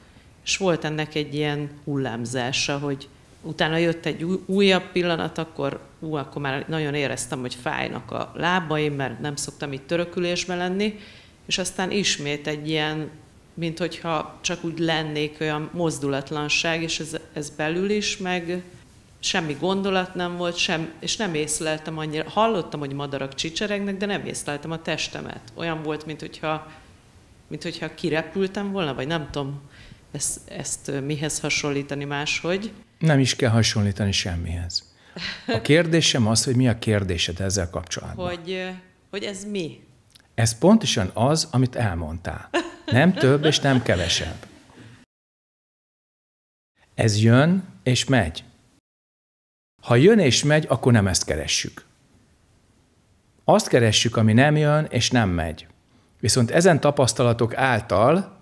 Speaker 3: és volt ennek egy ilyen hullámzása, hogy Utána jött egy újabb pillanat, akkor ú, akkor már nagyon éreztem, hogy fájnak a lábaim, mert nem szoktam itt törökülésben lenni, és aztán ismét egy ilyen, mint hogyha csak úgy lennék olyan mozdulatlanság, és ez, ez belül is, meg semmi gondolat nem volt, sem, és nem észleltem annyira, hallottam, hogy madarak csicseregnek, de nem észleltem a testemet. Olyan volt, mint hogyha, mint hogyha kirepültem volna, vagy nem tudom ezt, ezt mihez hasonlítani máshogy.
Speaker 1: Nem is kell hasonlítani semmihez. A kérdésem az, hogy mi a kérdésed ezzel kapcsolatban.
Speaker 3: Hogy, hogy ez mi?
Speaker 1: Ez pontosan az, amit elmondtál. Nem több és nem kevesebb. Ez jön és megy. Ha jön és megy, akkor nem ezt keressük. Azt keressük, ami nem jön és nem megy. Viszont ezen tapasztalatok által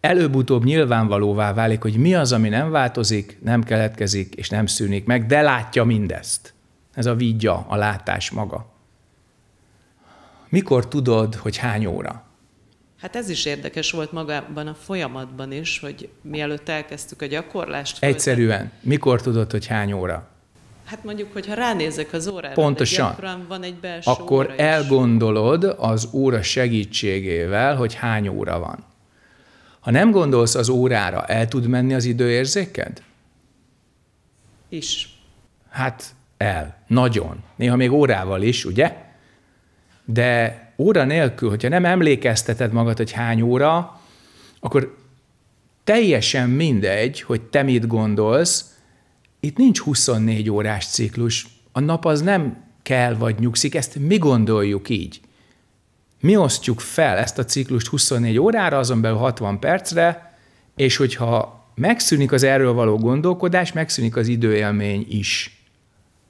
Speaker 1: előbb-utóbb nyilvánvalóvá válik, hogy mi az, ami nem változik, nem keletkezik és nem szűnik meg, de látja mindezt. Ez a vígya, a látás maga. Mikor tudod, hogy hány óra?
Speaker 3: Hát ez is érdekes volt magában a folyamatban is, hogy mielőtt elkezdtük a gyakorlást. Egyszerűen.
Speaker 1: Föltem. Mikor tudod, hogy hány óra?
Speaker 3: Hát mondjuk, hogyha ránézek az órára, Pontosan. van egy belső Akkor óra
Speaker 1: elgondolod is. az óra segítségével, hogy hány óra van. Ha nem gondolsz az órára, el tud menni az időérzéked? Is. Hát el. Nagyon. Néha még órával is, ugye? De óra nélkül, hogyha nem emlékezteted magad, hogy hány óra, akkor teljesen mindegy, hogy te mit gondolsz, itt nincs 24 órás ciklus, a nap az nem kell vagy nyugszik, ezt mi gondoljuk így mi osztjuk fel ezt a ciklust 24 órára, azon belül 60 percre, és hogyha megszűnik az erről való gondolkodás, megszűnik az időélmény is.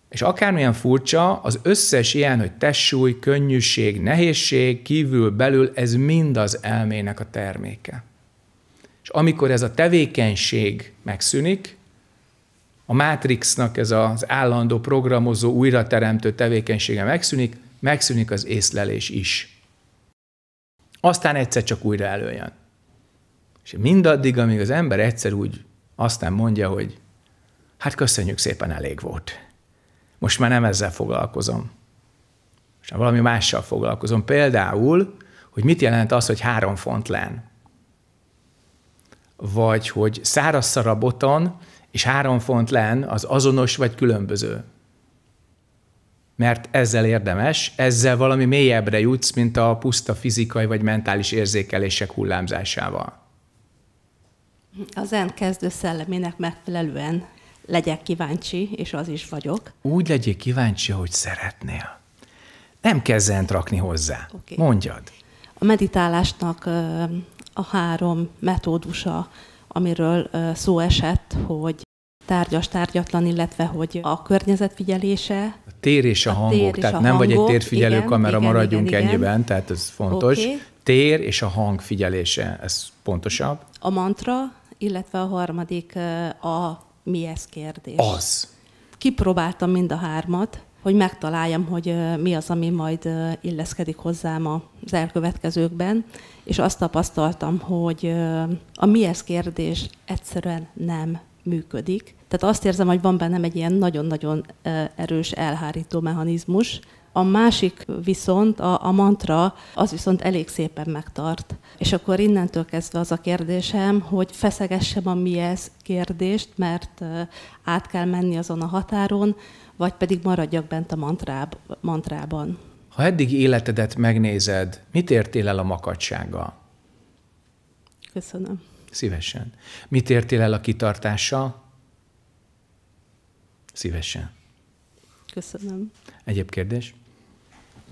Speaker 1: És akármilyen furcsa, az összes ilyen, hogy tessúly, könnyűség, nehézség, kívül, belül, ez mind az elmének a terméke. És amikor ez a tevékenység megszűnik, a Matrixnak ez az állandó programozó, újrateremtő tevékenysége megszűnik, megszűnik az észlelés is aztán egyszer csak újra előjön. És mindaddig, amíg az ember egyszer úgy aztán mondja, hogy hát köszönjük szépen, elég volt. Most már nem ezzel foglalkozom. Most már valami mással foglalkozom. Például, hogy mit jelent az, hogy három font len. Vagy hogy száraz szaraboton és három font len az azonos vagy különböző mert ezzel érdemes, ezzel valami mélyebbre jutsz, mint a puszta fizikai vagy mentális érzékelések hullámzásával.
Speaker 5: Az zen kezdő szellemének megfelelően legyek kíváncsi, és az is vagyok.
Speaker 1: Úgy legyél kíváncsi, hogy szeretnél. Nem kell zent rakni hozzá. Okay. Mondjad.
Speaker 5: A meditálásnak a három metódusa, amiről szó esett, hogy tárgyas, tárgyatlan, illetve hogy a környezet figyelése.
Speaker 1: A tér és a, a hangok, tér és tehát a nem hangok, vagy egy térfigyelő igen, kamera, igen, maradjunk igen, ennyiben, igen. tehát ez fontos. Okay. Tér és a hang figyelése, ez pontosabb.
Speaker 5: A mantra, illetve a harmadik a mi ez kérdés. Az. Kipróbáltam mind a hármat, hogy megtaláljam, hogy mi az, ami majd illeszkedik hozzám az elkövetkezőkben, és azt tapasztaltam, hogy a mi ez kérdés egyszerűen nem működik. Tehát azt érzem, hogy van bennem egy ilyen nagyon-nagyon erős elhárító mechanizmus. A másik viszont, a, a mantra, az viszont elég szépen megtart. És akkor innentől kezdve az a kérdésem, hogy feszegessem a mi ez kérdést, mert át kell menni azon a határon, vagy pedig maradjak bent a mantráb, mantrában.
Speaker 1: Ha eddig életedet megnézed, mit értél el a makacsággal? Köszönöm. Szívesen. Mit értél el a kitartással? Szívesen. Köszönöm. Egyéb kérdés?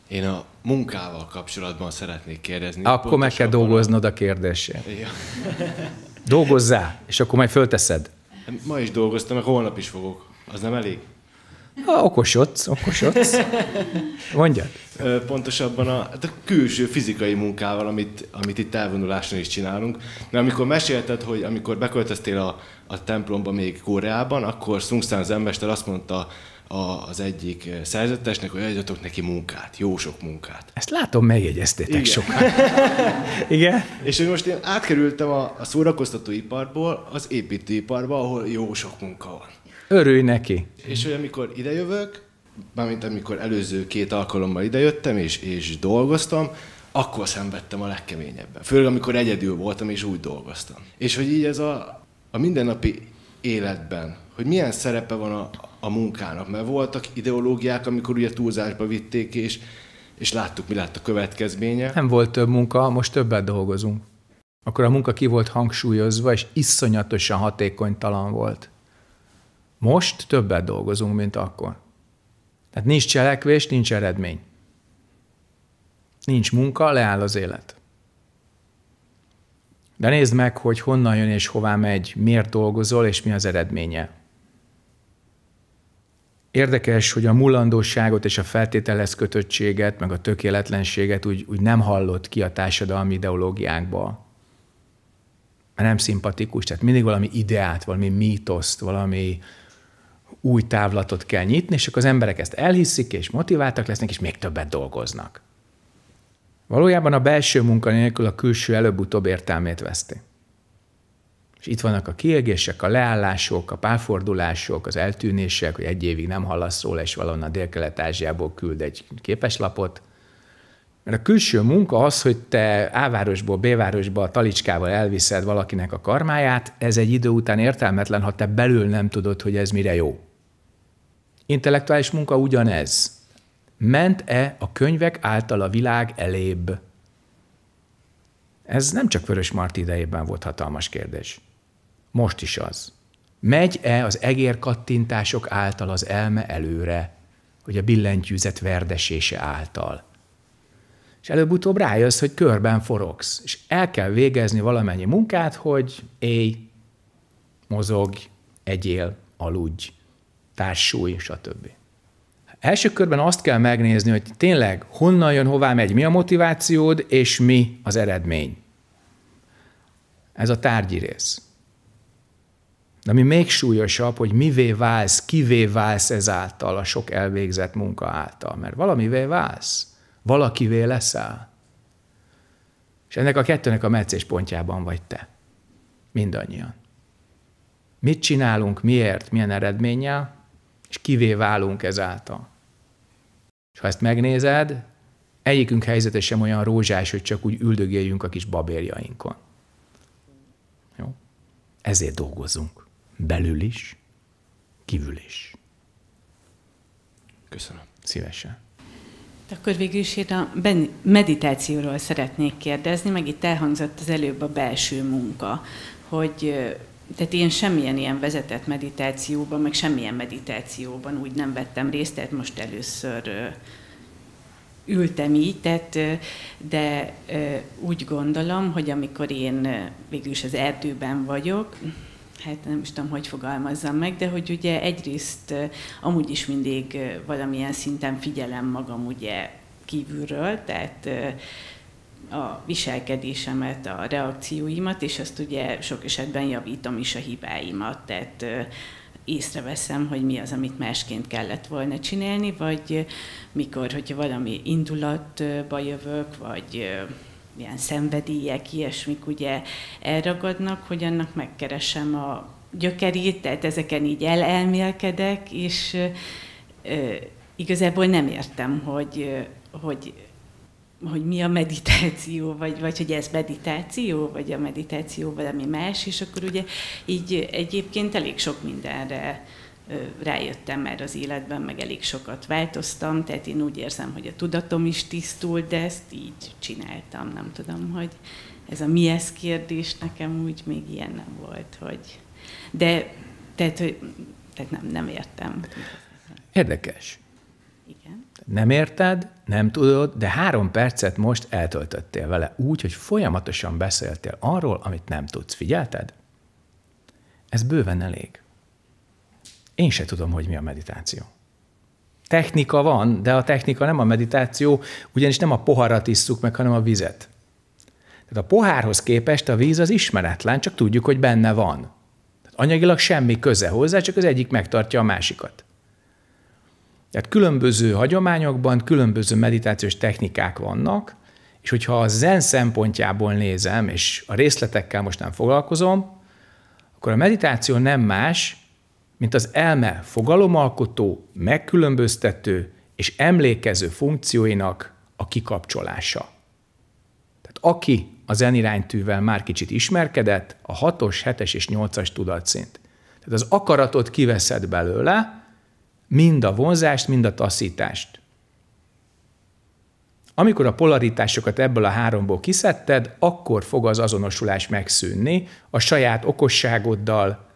Speaker 1: Én a
Speaker 4: munkával kapcsolatban szeretnék kérdezni. Akkor meg kell
Speaker 1: dolgoznod a kérdéssel. Ja. Dolgozzál, és akkor majd fölteszed.
Speaker 4: Ma is dolgoztam, mert holnap is fogok. Az nem elég?
Speaker 1: Ha, okosodsz, okosodsz.
Speaker 4: Mondjad. Pontosabban a, hát a külső fizikai munkával, amit, amit itt elvonuláson is csinálunk. Mert amikor mesélted, hogy amikor beköltöztél a, a templomba még Koreában, akkor Sungsan Zenmester azt mondta a, az egyik szerzetesnek, hogy adjatok neki munkát, jó sok munkát. Ezt látom, megjegyeztétek Igen. sokan. Igen. És hogy most én átkerültem a, a szórakoztatóiparból az építőiparba, ahol jó sok munka van.
Speaker 1: Örülj neki.
Speaker 4: És hogy amikor idejövök, mármint amikor előző két alkalommal idejöttem és, és dolgoztam, akkor szenvedtem a legkeményebben. Főleg amikor egyedül voltam és úgy dolgoztam. És hogy így ez a, a mindennapi életben, hogy milyen szerepe van a, a munkának, mert voltak ideológiák, amikor ugye túlzásba vitték, és, és láttuk, mi lett a következménye.
Speaker 1: Nem volt több munka, most többet dolgozunk. Akkor a munka ki volt hangsúlyozva, és iszonyatosan hatékonytalan volt. Most többet dolgozunk, mint akkor. Tehát nincs cselekvés, nincs eredmény. Nincs munka, leáll az élet. De nézd meg, hogy honnan jön és hová megy, miért dolgozol és mi az eredménye. Érdekes, hogy a mulandóságot és a feltételhez kötöttséget, meg a tökéletlenséget úgy, úgy nem hallott ki a társadalmi ideológiákból, Mert nem szimpatikus, tehát mindig valami ideát, valami mítoszt, valami új távlatot kell nyitni, és akkor az emberek ezt elhiszik, és motiváltak lesznek, és még többet dolgoznak. Valójában a belső munka nélkül a külső előbb-utóbb értelmét veszti. És itt vannak a kiegések, a leállások, a párfordulások, az eltűnések, hogy egy évig nem hallasz róla, és valahonnan Dél-Kelet-Ázsiából küld egy képeslapot. Mert a külső munka az, hogy te A-városból B-városba a talicskával elviszed valakinek a karmáját, ez egy idő után értelmetlen, ha te belül nem tudod, hogy ez mire jó. Intellektuális munka ugyanez. Ment-e a könyvek által a világ elébb? Ez nem csak Vörös Marti idejében volt hatalmas kérdés. Most is az. Megy-e az egér kattintások által az elme előre, hogy a billentyűzet verdesése által? És előbb-utóbb rájössz, hogy körben forogsz, és el kell végezni valamennyi munkát, hogy éj, mozogj, egyél, aludj, társulj, stb. Első körben azt kell megnézni, hogy tényleg honnan jön, hová megy, mi a motivációd, és mi az eredmény. Ez a tárgyi rész. De ami még súlyosabb, hogy mivé válsz, kivé válsz ezáltal, a sok elvégzett munka által. Mert valamivé válsz. Valakivé leszel. És ennek a kettőnek a meccés pontjában vagy te. Mindannyian. Mit csinálunk, miért, milyen eredménnyel, és kivé válunk ezáltal. És ha ezt megnézed, egyikünk helyzete sem olyan rózsás, hogy csak úgy üldögéljünk a kis babérjainkon. Jó? Ezért dolgozunk. Belül is, kívül is. Köszönöm. Szívesen.
Speaker 2: Akkor végül is én a meditációról szeretnék kérdezni, meg itt elhangzott az előbb a belső munka, hogy tehát én semmilyen ilyen vezetett meditációban, meg semmilyen meditációban úgy nem vettem részt, tehát most először ültem így, tehát, de úgy gondolom, hogy amikor én végül is az erdőben vagyok, hát nem is tudom, hogy fogalmazzam meg, de hogy ugye egyrészt amúgy is mindig valamilyen szinten figyelem magam ugye kívülről, tehát a viselkedésemet, a reakcióimat, és azt ugye sok esetben javítom is a hibáimat, tehát észreveszem, hogy mi az, amit másként kellett volna csinálni, vagy mikor, hogyha valami indulatba jövök, vagy ilyen szenvedélyek, ilyesmik ugye elragadnak, hogy annak megkeresem a gyökerét, tehát ezeken így elelmélkedek, és e, igazából nem értem, hogy, hogy, hogy mi a meditáció, vagy, vagy hogy ez meditáció, vagy a meditáció valami más, és akkor ugye így egyébként elég sok mindenre rájöttem már az életben, meg elég sokat változtam, tehát én úgy érzem, hogy a tudatom is tisztult, de ezt így csináltam, nem tudom, hogy ez a mi ez kérdés nekem úgy még ilyen nem volt, hogy... De, tehát, hogy, tehát
Speaker 1: nem, nem értem. Érdekes. Igen. Nem érted, nem tudod, de három percet most eltöltöttél vele úgy, hogy folyamatosan beszéltél arról, amit nem tudsz. Figyelted? Ez bőven elég. Én se tudom, hogy mi a meditáció. Technika van, de a technika nem a meditáció, ugyanis nem a poharat isszuk meg, hanem a vizet. Tehát a pohárhoz képest a víz az ismeretlen, csak tudjuk, hogy benne van. Tehát anyagilag semmi köze hozzá, csak az egyik megtartja a másikat. Tehát különböző hagyományokban különböző meditációs technikák vannak, és hogyha a zen szempontjából nézem, és a részletekkel most nem foglalkozom, akkor a meditáció nem más, mint az elme fogalomalkotó, megkülönböztető és emlékező funkcióinak a kikapcsolása. Tehát aki a zeniránytűvel már kicsit ismerkedett, a 6-os, 7-es és 8-as tudatszint. Tehát az akaratot kiveszed belőle, mind a vonzást, mind a taszítást. Amikor a polaritásokat ebből a háromból kiszedted, akkor fog az azonosulás megszűnni a saját okosságoddal,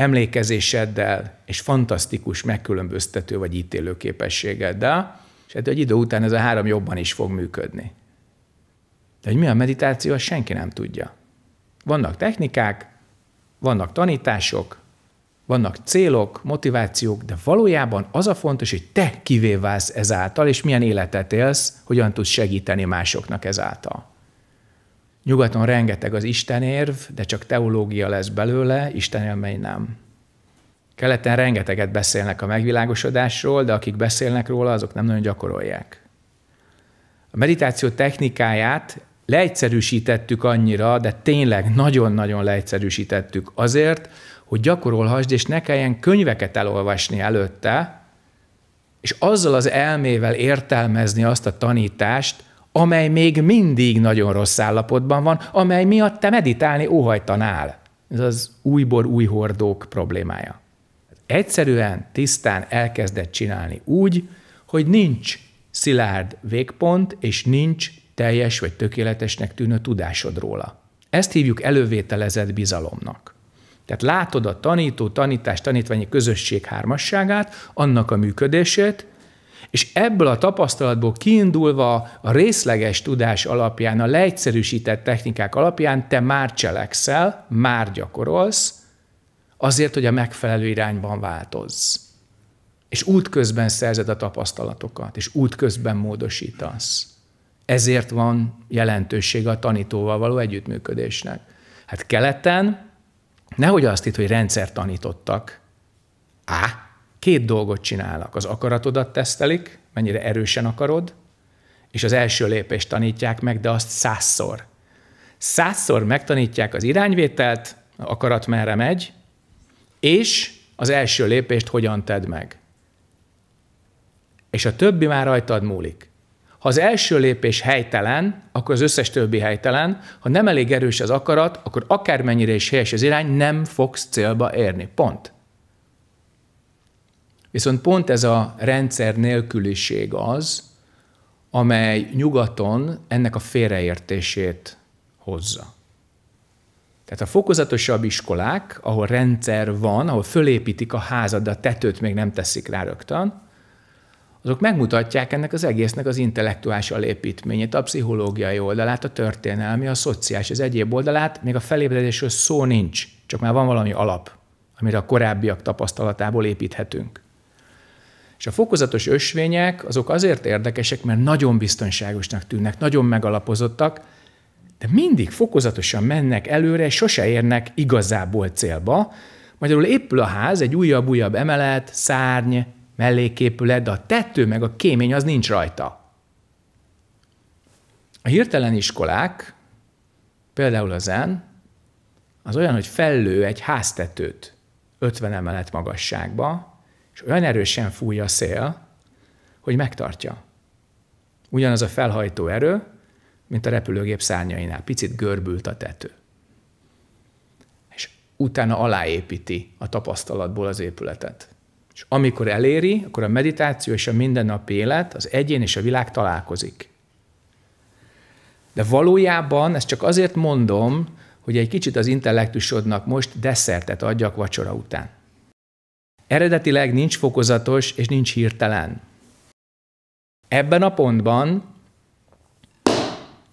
Speaker 1: emlékezéseddel és fantasztikus megkülönböztető vagy ítélő képességeddel, és hát egy idő után ez a három jobban is fog működni. De hogy mi a meditáció, azt senki nem tudja. Vannak technikák, vannak tanítások, vannak célok, motivációk, de valójában az a fontos, hogy te kivé válsz ezáltal, és milyen életet élsz, hogyan tudsz segíteni másoknak ezáltal. Nyugaton rengeteg az istenérv, de csak teológia lesz belőle, istenélmény nem. Keleten rengeteget beszélnek a megvilágosodásról, de akik beszélnek róla, azok nem nagyon gyakorolják. A meditáció technikáját leegyszerűsítettük annyira, de tényleg nagyon-nagyon leegyszerűsítettük azért, hogy gyakorolhassd, és ne kelljen könyveket elolvasni előtte, és azzal az elmével értelmezni azt a tanítást, amely még mindig nagyon rossz állapotban van, amely miatt te meditálni óhajtanál. Ez az újbor új hordók problémája. Egyszerűen, tisztán elkezdett csinálni úgy, hogy nincs szilárd végpont, és nincs teljes vagy tökéletesnek tűnő tudásod róla. Ezt hívjuk elővételezett bizalomnak. Tehát látod a tanító, tanítás, tanítványi közösség hármasságát, annak a működését, és ebből a tapasztalatból kiindulva a részleges tudás alapján, a leegyszerűsített technikák alapján te már cselekszel, már gyakorolsz, azért, hogy a megfelelő irányban változz. És útközben szerzed a tapasztalatokat, és útközben módosítasz. Ezért van jelentősége a tanítóval való együttműködésnek. Hát keleten nehogy azt itt, hogy rendszer tanítottak. Á, két dolgot csinálnak. Az akaratodat tesztelik, mennyire erősen akarod, és az első lépést tanítják meg, de azt százszor. Százszor megtanítják az irányvételt, akarat merre megy, és az első lépést hogyan tedd meg. És a többi már rajtad múlik. Ha az első lépés helytelen, akkor az összes többi helytelen, ha nem elég erős az akarat, akkor akármennyire is helyes az irány, nem fogsz célba érni. Pont. Viszont pont ez a rendszer nélküliség az, amely nyugaton ennek a félreértését hozza. Tehát a fokozatosabb iskolák, ahol rendszer van, ahol fölépítik a házad, de a tetőt még nem teszik rá rögtön, azok megmutatják ennek az egésznek az intellektuális alépítményét, a pszichológiai oldalát, a történelmi, a szociális, az egyéb oldalát, még a felébredésről szó nincs, csak már van valami alap, amire a korábbiak tapasztalatából építhetünk. És a fokozatos ösvények azok azért érdekesek, mert nagyon biztonságosnak tűnnek, nagyon megalapozottak, de mindig fokozatosan mennek előre, és sose érnek igazából célba. Magyarul épül a ház, egy újabb-újabb emelet, szárny, melléképület, de a tető meg a kémény az nincs rajta. A hirtelen iskolák, például az en, az olyan, hogy fellő egy háztetőt 50 emelet magasságba, és olyan erősen fúj a szél, hogy megtartja. Ugyanaz a felhajtó erő, mint a repülőgép szárnyainál. Picit görbült a tető. És utána aláépíti a tapasztalatból az épületet. És amikor eléri, akkor a meditáció és a mindennapi élet, az egyén és a világ találkozik. De valójában ezt csak azért mondom, hogy egy kicsit az intellektusodnak most desszertet adjak vacsora után. Eredetileg nincs fokozatos és nincs hirtelen. Ebben a pontban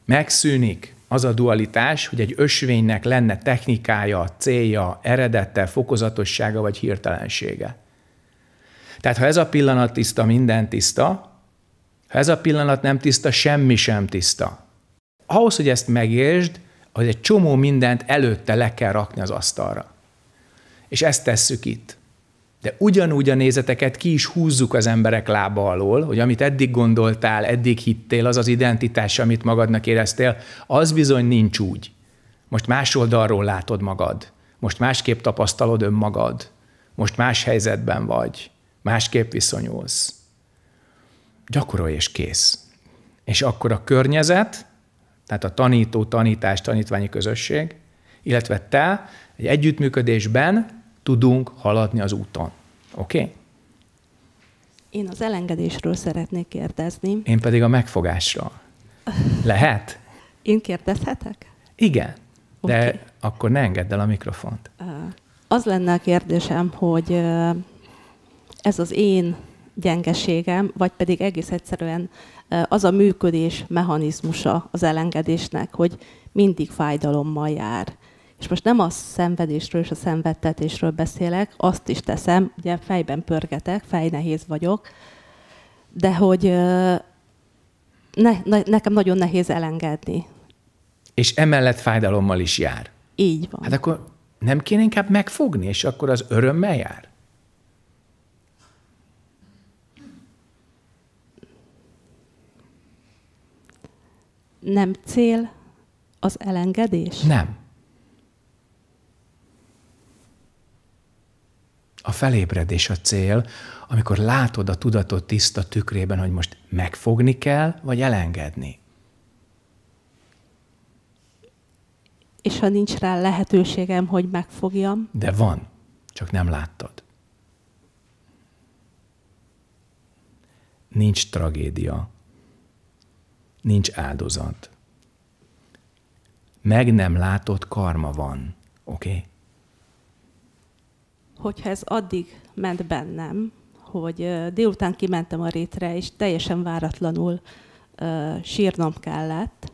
Speaker 1: megszűnik az a dualitás, hogy egy ösvénynek lenne technikája, célja, eredete, fokozatossága vagy hirtelensége. Tehát ha ez a pillanat tiszta, minden tiszta, ha ez a pillanat nem tiszta, semmi sem tiszta. Ahhoz, hogy ezt megértsd, hogy egy csomó mindent előtte le kell rakni az asztalra. És ezt tesszük itt. De ugyanúgy a nézeteket ki is húzzuk az emberek lába alól, hogy amit eddig gondoltál, eddig hittél, az az identitás, amit magadnak éreztél, az bizony nincs úgy. Most más oldalról látod magad. Most másképp tapasztalod önmagad. Most más helyzetben vagy. Másképp viszonyulsz. Gyakorolj és kész. És akkor a környezet, tehát a tanító, tanítás, tanítványi közösség, illetve te egy együttműködésben tudunk haladni az úton. Oké? Okay?
Speaker 5: Én az elengedésről szeretnék kérdezni.
Speaker 1: Én pedig a megfogásról. Lehet?
Speaker 5: Én kérdezhetek?
Speaker 1: Igen, de akkor ne engedd el a mikrofont.
Speaker 5: Az lenne a kérdésem, hogy ez az én gyengeségem, vagy pedig egész egyszerűen az a működés mechanizmusa az elengedésnek, hogy mindig fájdalommal jár. És most nem a szenvedésről és a szenvedtetésről beszélek, azt is teszem, ugye fejben pörgetek, fejnehéz vagyok, de hogy ne, ne, nekem nagyon nehéz elengedni.
Speaker 1: És emellett fájdalommal is jár. Így van. Hát akkor nem kéne inkább megfogni, és akkor az örömmel jár?
Speaker 5: Nem cél az elengedés? Nem.
Speaker 1: a felébredés a cél, amikor látod a tudatot tiszta tükrében, hogy most megfogni kell, vagy elengedni.
Speaker 5: És ha nincs rá lehetőségem, hogy megfogjam?
Speaker 1: De van, csak nem láttad. Nincs tragédia. Nincs áldozat. Meg nem látott karma van. Oké? Okay?
Speaker 5: hogyha ez addig ment bennem, hogy délután kimentem a rétre, és teljesen váratlanul uh, sírnom kellett.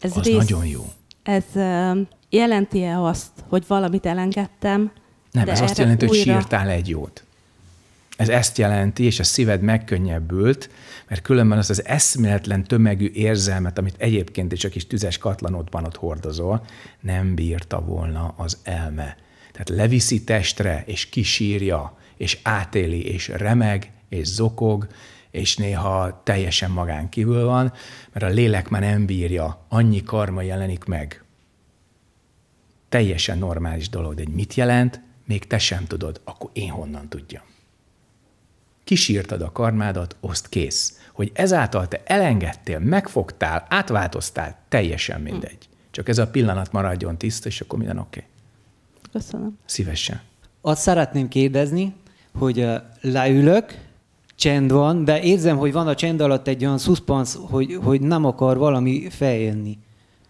Speaker 5: Ez Az rész, nagyon jó. Ez uh, jelenti-e azt, hogy valamit elengedtem? Nem, ez azt jelenti, újra... hogy
Speaker 1: sírtál egy jót. Ez ezt jelenti, és a szíved megkönnyebbült, mert különben az az eszméletlen tömegű érzelmet, amit egyébként is csak kis tüzes katlanodban ott hordozol, nem bírta volna az elme. Tehát leviszi testre, és kisírja, és átéli, és remeg, és zokog, és néha teljesen magán kívül van, mert a lélek már nem bírja, annyi karma jelenik meg. Teljesen normális dolog, de mit jelent, még te sem tudod, akkor én honnan tudjam. Kisírtad a karmádat, oszt kész. Hogy ezáltal te elengedtél, megfogtál, átváltoztál, teljesen mindegy. Csak ez a pillanat maradjon tiszta, és akkor minden oké. Okay. Köszönöm. Szívesen. Azt szeretném kérdezni, hogy
Speaker 3: leülök, csend van, de érzem, hogy van a csend alatt egy olyan szuszpansz, hogy, hogy nem akar valami feljönni.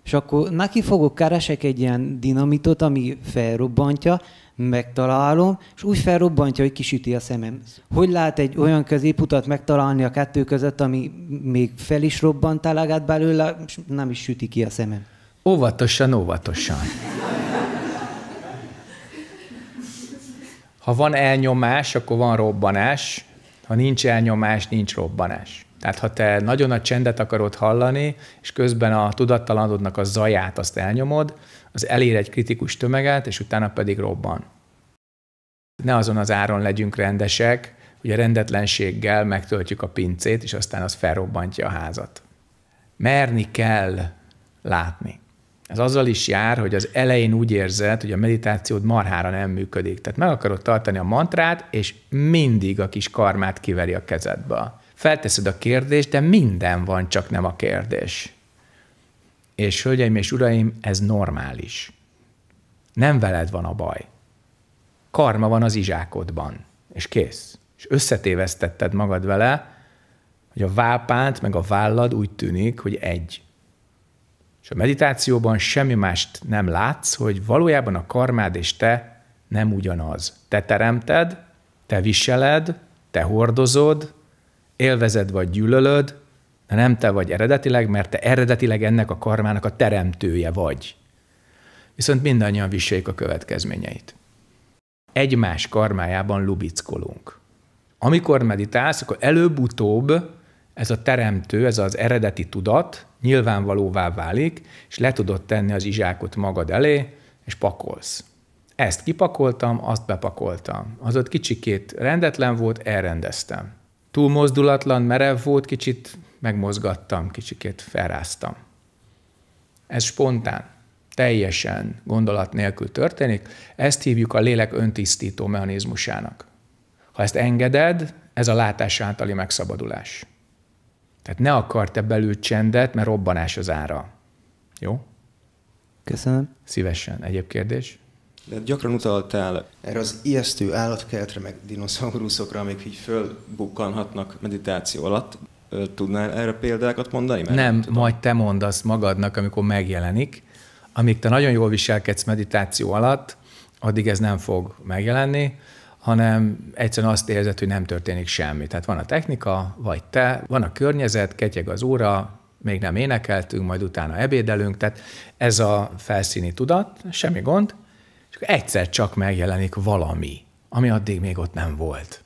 Speaker 3: És akkor neki fogok, keresek egy ilyen dinamitot, ami felrobbantja, megtalálom, és úgy felrobbantja, hogy kisüti a szemem. Hogy lehet egy olyan középutat megtalálni a kettő között, ami még fel is robbant
Speaker 1: elegát belőle, és nem is süti ki a szemem? Óvatosan, óvatosan. Ha van elnyomás, akkor van robbanás, ha nincs elnyomás, nincs robbanás. Tehát ha te nagyon nagy csendet akarod hallani, és közben a tudattalanodnak a zaját azt elnyomod, az elér egy kritikus tömeget, és utána pedig robban. Ne azon az áron legyünk rendesek, hogy a rendetlenséggel megtöltjük a pincét, és aztán az felrobbantja a házat. Merni kell látni. Ez azzal is jár, hogy az elején úgy érzed, hogy a meditációd marhára nem működik. Tehát meg akarod tartani a mantrát, és mindig a kis karmát kiveri a kezedbe. Felteszed a kérdést, de minden van, csak nem a kérdés. És hölgyeim és uraim, ez normális. Nem veled van a baj. Karma van az izsákodban, és kész. És összetévesztetted magad vele, hogy a vápánt meg a vállad úgy tűnik, hogy egy. És a meditációban semmi mást nem látsz, hogy valójában a karmád és te nem ugyanaz. Te teremted, te viseled, te hordozod, élvezed vagy gyűlölöd, de nem te vagy eredetileg, mert te eredetileg ennek a karmának a teremtője vagy. Viszont mindannyian viseljük a következményeit. Egymás karmájában lubickolunk. Amikor meditálsz, akkor előbb-utóbb ez a teremtő, ez az eredeti tudat nyilvánvalóvá válik, és le tudod tenni az izsákot magad elé, és pakolsz. Ezt kipakoltam, azt bepakoltam. Az ott kicsikét rendetlen volt, elrendeztem. Túl mozdulatlan, merev volt, kicsit megmozgattam, kicsikét felráztam. Ez spontán, teljesen gondolat nélkül történik, ezt hívjuk a lélek öntisztító mechanizmusának. Ha ezt engeded, ez a látás általi megszabadulás. Tehát ne akar te belül csendet, mert robbanás az ára. Jó? Köszönöm. Szívesen. Egyéb kérdés? De gyakran utaltál erre az ijesztő állatkertre, meg dinoszauruszokra,
Speaker 4: amik így fölbukkanhatnak meditáció alatt. Tudnál erre példákat mondani? Mert nem, nem
Speaker 1: majd te mondasz magadnak, amikor megjelenik. Amíg te nagyon jól viselkedsz meditáció alatt, addig ez nem fog megjelenni hanem egyszerűen azt érzed, hogy nem történik semmi. Tehát van a technika, vagy te, van a környezet, ketyeg az óra, még nem énekeltünk, majd utána ebédelünk, tehát ez a felszíni tudat, semmi gond, és egyszer csak megjelenik valami, ami addig még ott nem volt.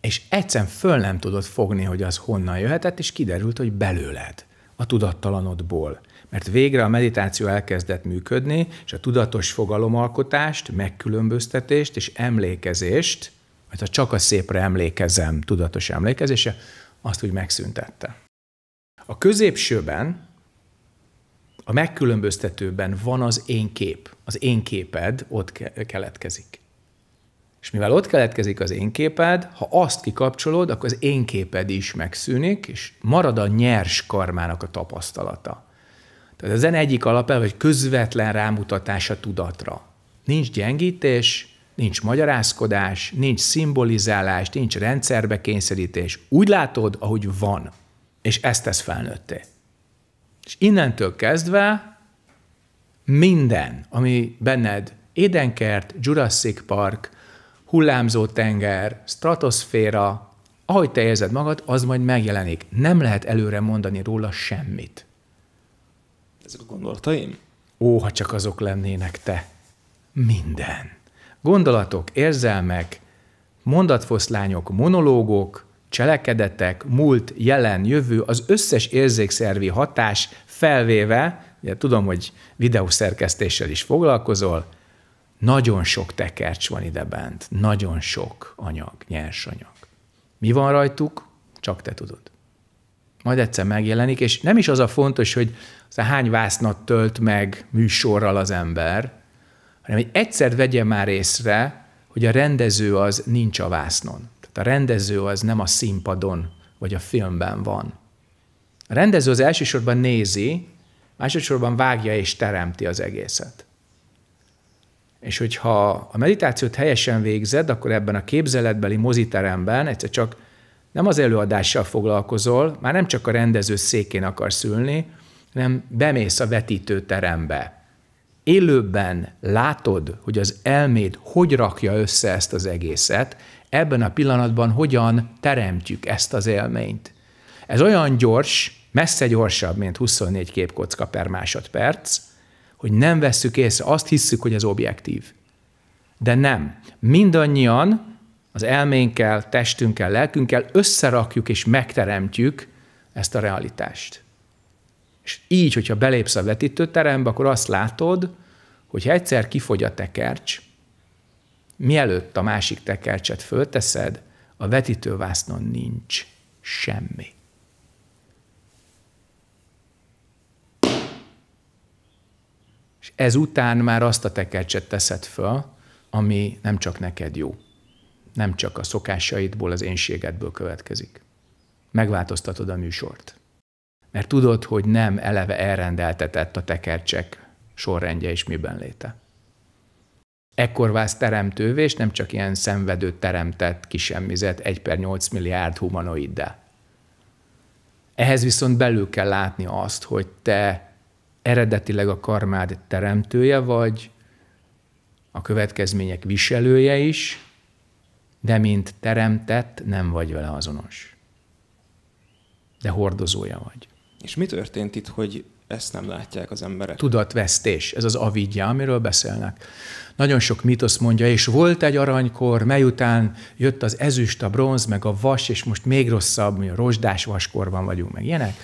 Speaker 1: És egyszer föl nem tudod fogni, hogy az honnan jöhetett, és kiderült, hogy belőled, a tudattalanodból mert végre a meditáció elkezdett működni, és a tudatos fogalomalkotást, megkülönböztetést és emlékezést, mert hát ha csak a szépre emlékezem, tudatos emlékezése, azt úgy megszüntette. A középsőben, a megkülönböztetőben van az én kép, az én képed ott keletkezik. És mivel ott keletkezik az én képed, ha azt kikapcsolod, akkor az én képed is megszűnik, és marad a nyers karmának a tapasztalata. Tehát a zene egyik alapelve, hogy közvetlen rámutatás a tudatra. Nincs gyengítés, nincs magyarázkodás, nincs szimbolizálás, nincs rendszerbe kényszerítés. Úgy látod, ahogy van, és ezt tesz felnőtté. És innentől kezdve minden, ami benned édenkert, Jurassic Park, hullámzó tenger, stratoszféra, ahogy te érzed magad, az majd megjelenik. Nem lehet előre mondani róla semmit ezek a gondolataim? Ó, ha csak azok lennének te. Minden. Gondolatok, érzelmek, mondatfoszlányok, monológok, cselekedetek, múlt, jelen, jövő, az összes érzékszervi hatás felvéve, ugye tudom, hogy videószerkesztéssel is foglalkozol, nagyon sok tekercs van ide bent, nagyon sok anyag, nyersanyag. Mi van rajtuk? Csak te tudod. Majd egyszer megjelenik, és nem is az a fontos, hogy szóval hány vásznat tölt meg műsorral az ember, hanem hogy egyszer vegye már észre, hogy a rendező az nincs a vásznon. Tehát a rendező az nem a színpadon vagy a filmben van. A rendező az elsősorban nézi, másodszorban vágja és teremti az egészet. És hogyha a meditációt helyesen végzed, akkor ebben a képzeletbeli moziteremben egyszer csak nem az előadással foglalkozol, már nem csak a rendező székén akarsz ülni, hanem bemész a vetítőterembe. Élőben látod, hogy az elméd hogy rakja össze ezt az egészet, ebben a pillanatban hogyan teremtjük ezt az élményt. Ez olyan gyors, messze gyorsabb, mint 24 képkocka per másodperc, hogy nem vesszük észre, azt hisszük, hogy ez objektív. De nem. Mindannyian az elménkkel, testünkkel, lelkünkkel összerakjuk és megteremtjük ezt a realitást. És így, hogyha belépsz a vetítőterembe, akkor azt látod, hogy ha egyszer kifogy a tekercs, mielőtt a másik tekercset fölteszed, a vetítővásznon nincs semmi. És ezután már azt a tekercset teszed föl, ami nem csak neked jó, nem csak a szokásaidból, az énségedből következik. Megváltoztatod a műsort mert tudod, hogy nem eleve elrendeltetett a tekercsek sorrendje és miben léte. Ekkor válsz teremtővé, és nem csak ilyen szenvedő teremtett, kisemmizet, 1 per 8 milliárd humanoiddá. Ehhez viszont belül kell látni azt, hogy te eredetileg a karmád teremtője vagy, a következmények viselője is, de mint teremtett nem vagy vele azonos. De hordozója vagy. És mi történt itt, hogy ezt nem látják az emberek? Tudatvesztés, ez az avidja, amiről beszélnek. Nagyon sok mitosz mondja, és volt egy aranykor, mely után jött az ezüst, a bronz, meg a vas, és most még rosszabb, mi a rozsdás vaskorban vagyunk, meg ilyenek.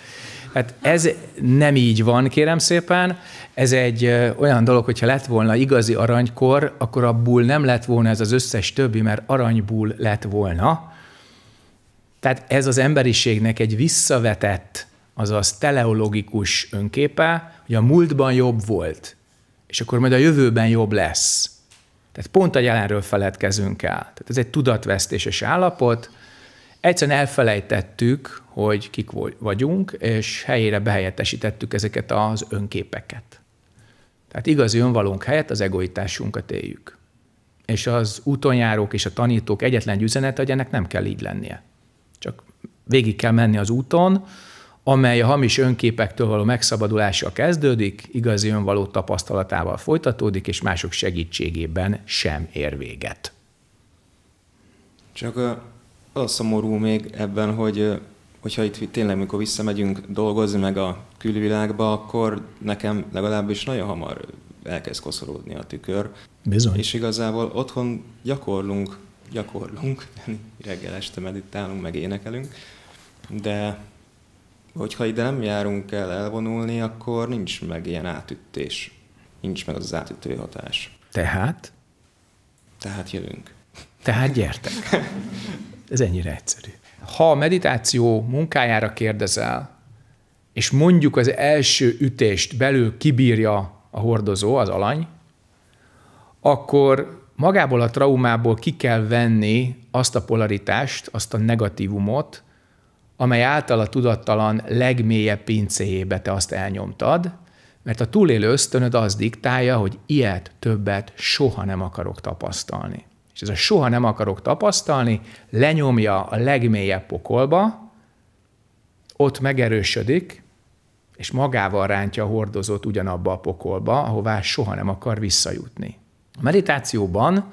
Speaker 1: Hát ez nem így van, kérem szépen. Ez egy olyan dolog, hogyha lett volna igazi aranykor, akkor abból nem lett volna ez az összes többi, mert aranyból lett volna. Tehát ez az emberiségnek egy visszavetett azaz teleologikus önképe, hogy a múltban jobb volt, és akkor majd a jövőben jobb lesz. Tehát pont a jelenről feledkezünk el. Tehát ez egy tudatvesztéses állapot, egyszerűen elfelejtettük, hogy kik vagyunk, és helyére behelyettesítettük ezeket az önképeket. Tehát igazi önvalónk helyett az egoitásunkat éljük. És az útonjárók és a tanítók egyetlen üzenet, hogy ennek nem kell így lennie. Csak végig kell menni az úton, amely a hamis önképektől való megszabadulással kezdődik, igazi önvaló tapasztalatával folytatódik, és mások segítségében sem ér véget.
Speaker 4: Csak az a szomorú még ebben, hogy hogyha itt tényleg, mikor visszamegyünk dolgozni meg a külvilágba, akkor nekem legalábbis nagyon hamar elkezd koszorodni a tükör. Bizony. És igazából otthon gyakorlunk, gyakorlunk, reggel este meditálunk, meg énekelünk, de hogyha ide nem járunk
Speaker 1: el elvonulni, akkor nincs meg ilyen átütés. Nincs meg az átütő hatás. Tehát? Tehát jövünk. Tehát gyertek. Ez ennyire egyszerű. Ha a meditáció munkájára kérdezel, és mondjuk az első ütést belül kibírja a hordozó, az alany, akkor magából a traumából ki kell venni azt a polaritást, azt a negatívumot, amely által a tudattalan legmélyebb pincéjébe te azt elnyomtad, mert a túlélő ösztönöd az diktálja, hogy ilyet többet soha nem akarok tapasztalni. És ez a soha nem akarok tapasztalni lenyomja a legmélyebb pokolba, ott megerősödik, és magával rántja a hordozót ugyanabba a pokolba, ahová soha nem akar visszajutni. A meditációban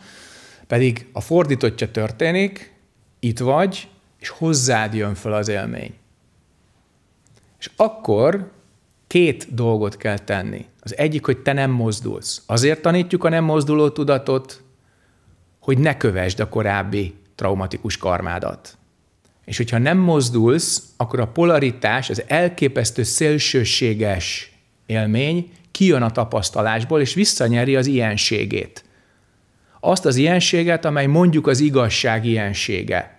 Speaker 1: pedig a fordítottja történik, itt vagy, és hozzád jön föl az élmény. És akkor két dolgot kell tenni. Az egyik, hogy te nem mozdulsz. Azért tanítjuk a nem mozduló tudatot, hogy ne kövesd a korábbi traumatikus karmádat. És hogyha nem mozdulsz, akkor a polaritás, az elképesztő szélsőséges élmény kijön a tapasztalásból, és visszanyeri az ilyenségét. Azt az ilyenséget, amely mondjuk az igazság ilyensége.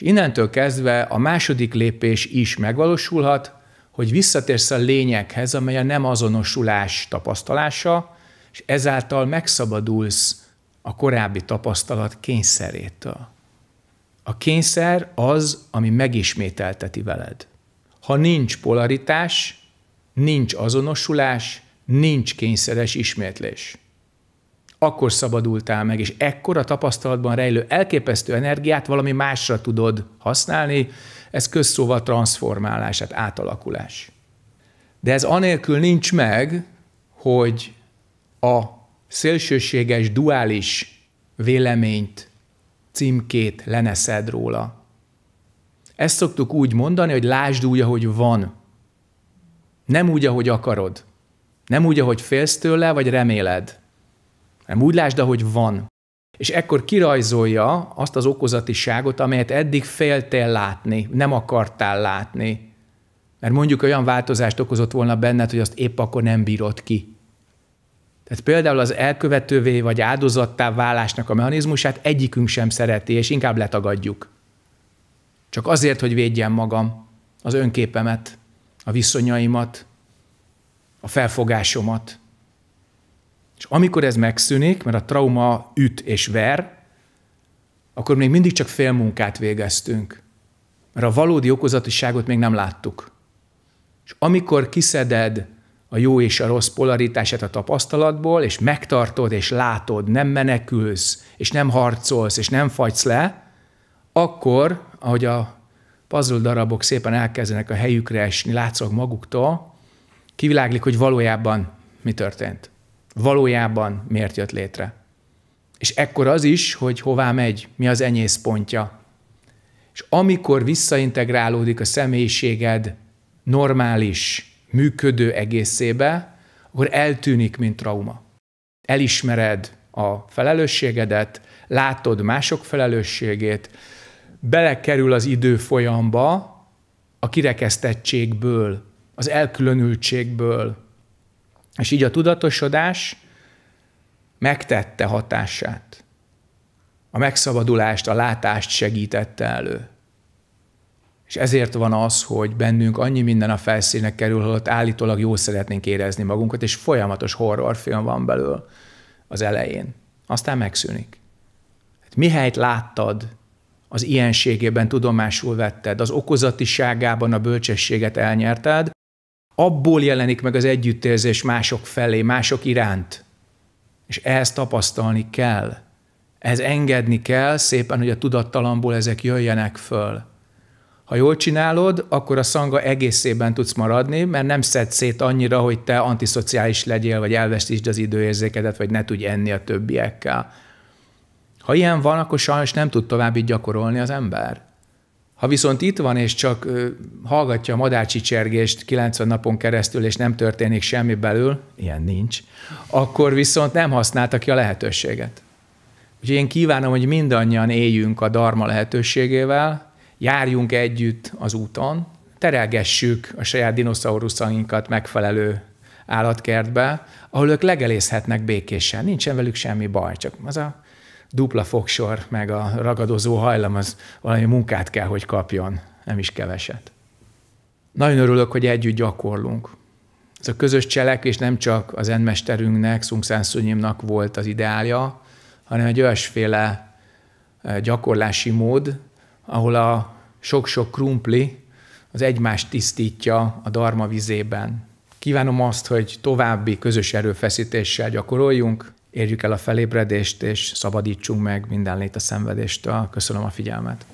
Speaker 1: És innentől kezdve a második lépés is megvalósulhat, hogy visszatérsz a lényeghez, amely a nem azonosulás tapasztalása, és ezáltal megszabadulsz a korábbi tapasztalat kényszerétől. A kényszer az, ami megismételteti veled. Ha nincs polaritás, nincs azonosulás, nincs kényszeres ismétlés akkor szabadultál meg, és ekkora tapasztalatban rejlő elképesztő energiát valami másra tudod használni, ez közszóval transformálás, tehát átalakulás. De ez anélkül nincs meg, hogy a szélsőséges, duális véleményt, címkét leneszed róla. Ezt szoktuk úgy mondani, hogy lásd úgy, ahogy van. Nem úgy, ahogy akarod. Nem úgy, ahogy félsz tőle, vagy reméled nem úgy lásd, ahogy van. És ekkor kirajzolja azt az okozatiságot, amelyet eddig féltél látni, nem akartál látni. Mert mondjuk olyan változást okozott volna benned, hogy azt épp akkor nem bírod ki. Tehát például az elkövetővé vagy áldozattá válásnak a mechanizmusát egyikünk sem szereti, és inkább letagadjuk. Csak azért, hogy védjem magam, az önképemet, a viszonyaimat, a felfogásomat, és amikor ez megszűnik, mert a trauma üt és ver, akkor még mindig csak fél munkát végeztünk. Mert a valódi okozatiságot még nem láttuk. És amikor kiszeded a jó és a rossz polaritását a tapasztalatból, és megtartod, és látod, nem menekülsz, és nem harcolsz, és nem fagysz le, akkor, ahogy a puzzle darabok szépen elkezdenek a helyükre esni, látszok maguktól, kiviláglik, hogy valójában mi történt valójában miért jött létre. És ekkor az is, hogy hová megy, mi az pontja, És amikor visszaintegrálódik a személyiséged normális, működő egészébe, akkor eltűnik, mint trauma. Elismered a felelősségedet, látod mások felelősségét, belekerül az idő folyamba a kirekesztettségből, az elkülönültségből, és így a tudatosodás megtette hatását. A megszabadulást, a látást segítette elő. És ezért van az, hogy bennünk annyi minden a felszínek kerül, hogy állítólag jó szeretnénk érezni magunkat, és folyamatos horrorfilm van belől az elején. Aztán megszűnik. Hát mihelyt láttad, az ilyenségében tudomásul vetted, az okozatiságában a bölcsességet elnyerted, abból jelenik meg az együttérzés mások felé, mások iránt. És ehhez tapasztalni kell. Ez engedni kell szépen, hogy a tudattalamból ezek jöjjenek föl. Ha jól csinálod, akkor a szanga egészében tudsz maradni, mert nem szed szét annyira, hogy te antiszociális legyél, vagy elvesztítsd az időérzékedet, vagy ne tudj enni a többiekkel. Ha ilyen van, akkor sajnos nem tud további gyakorolni az ember. Ha viszont itt van, és csak hallgatja a csergést 90 napon keresztül, és nem történik semmi belül, ilyen nincs, akkor viszont nem használta ki a lehetőséget. Úgyhogy én kívánom, hogy mindannyian éljünk a darma lehetőségével, járjunk együtt az úton, terelgessük a saját dinoszauruszainkat megfelelő állatkertbe, ahol ők legelészhetnek békésen, nincsen velük semmi baj, csak az a dupla fogsor, meg a ragadozó hajlam, az valami munkát kell, hogy kapjon, nem is keveset. Nagyon örülök, hogy együtt gyakorlunk. Ez a közös cselekvés nem csak az enmesterünknek, Szunkszánszonyimnak volt az ideálja, hanem egy olyasféle eh, gyakorlási mód, ahol a sok-sok krumpli az egymást tisztítja a darma vizében. Kívánom azt, hogy további közös erőfeszítéssel gyakoroljunk, érjük el a felébredést, és szabadítsunk meg minden lét a szenvedéstől. Köszönöm a figyelmet.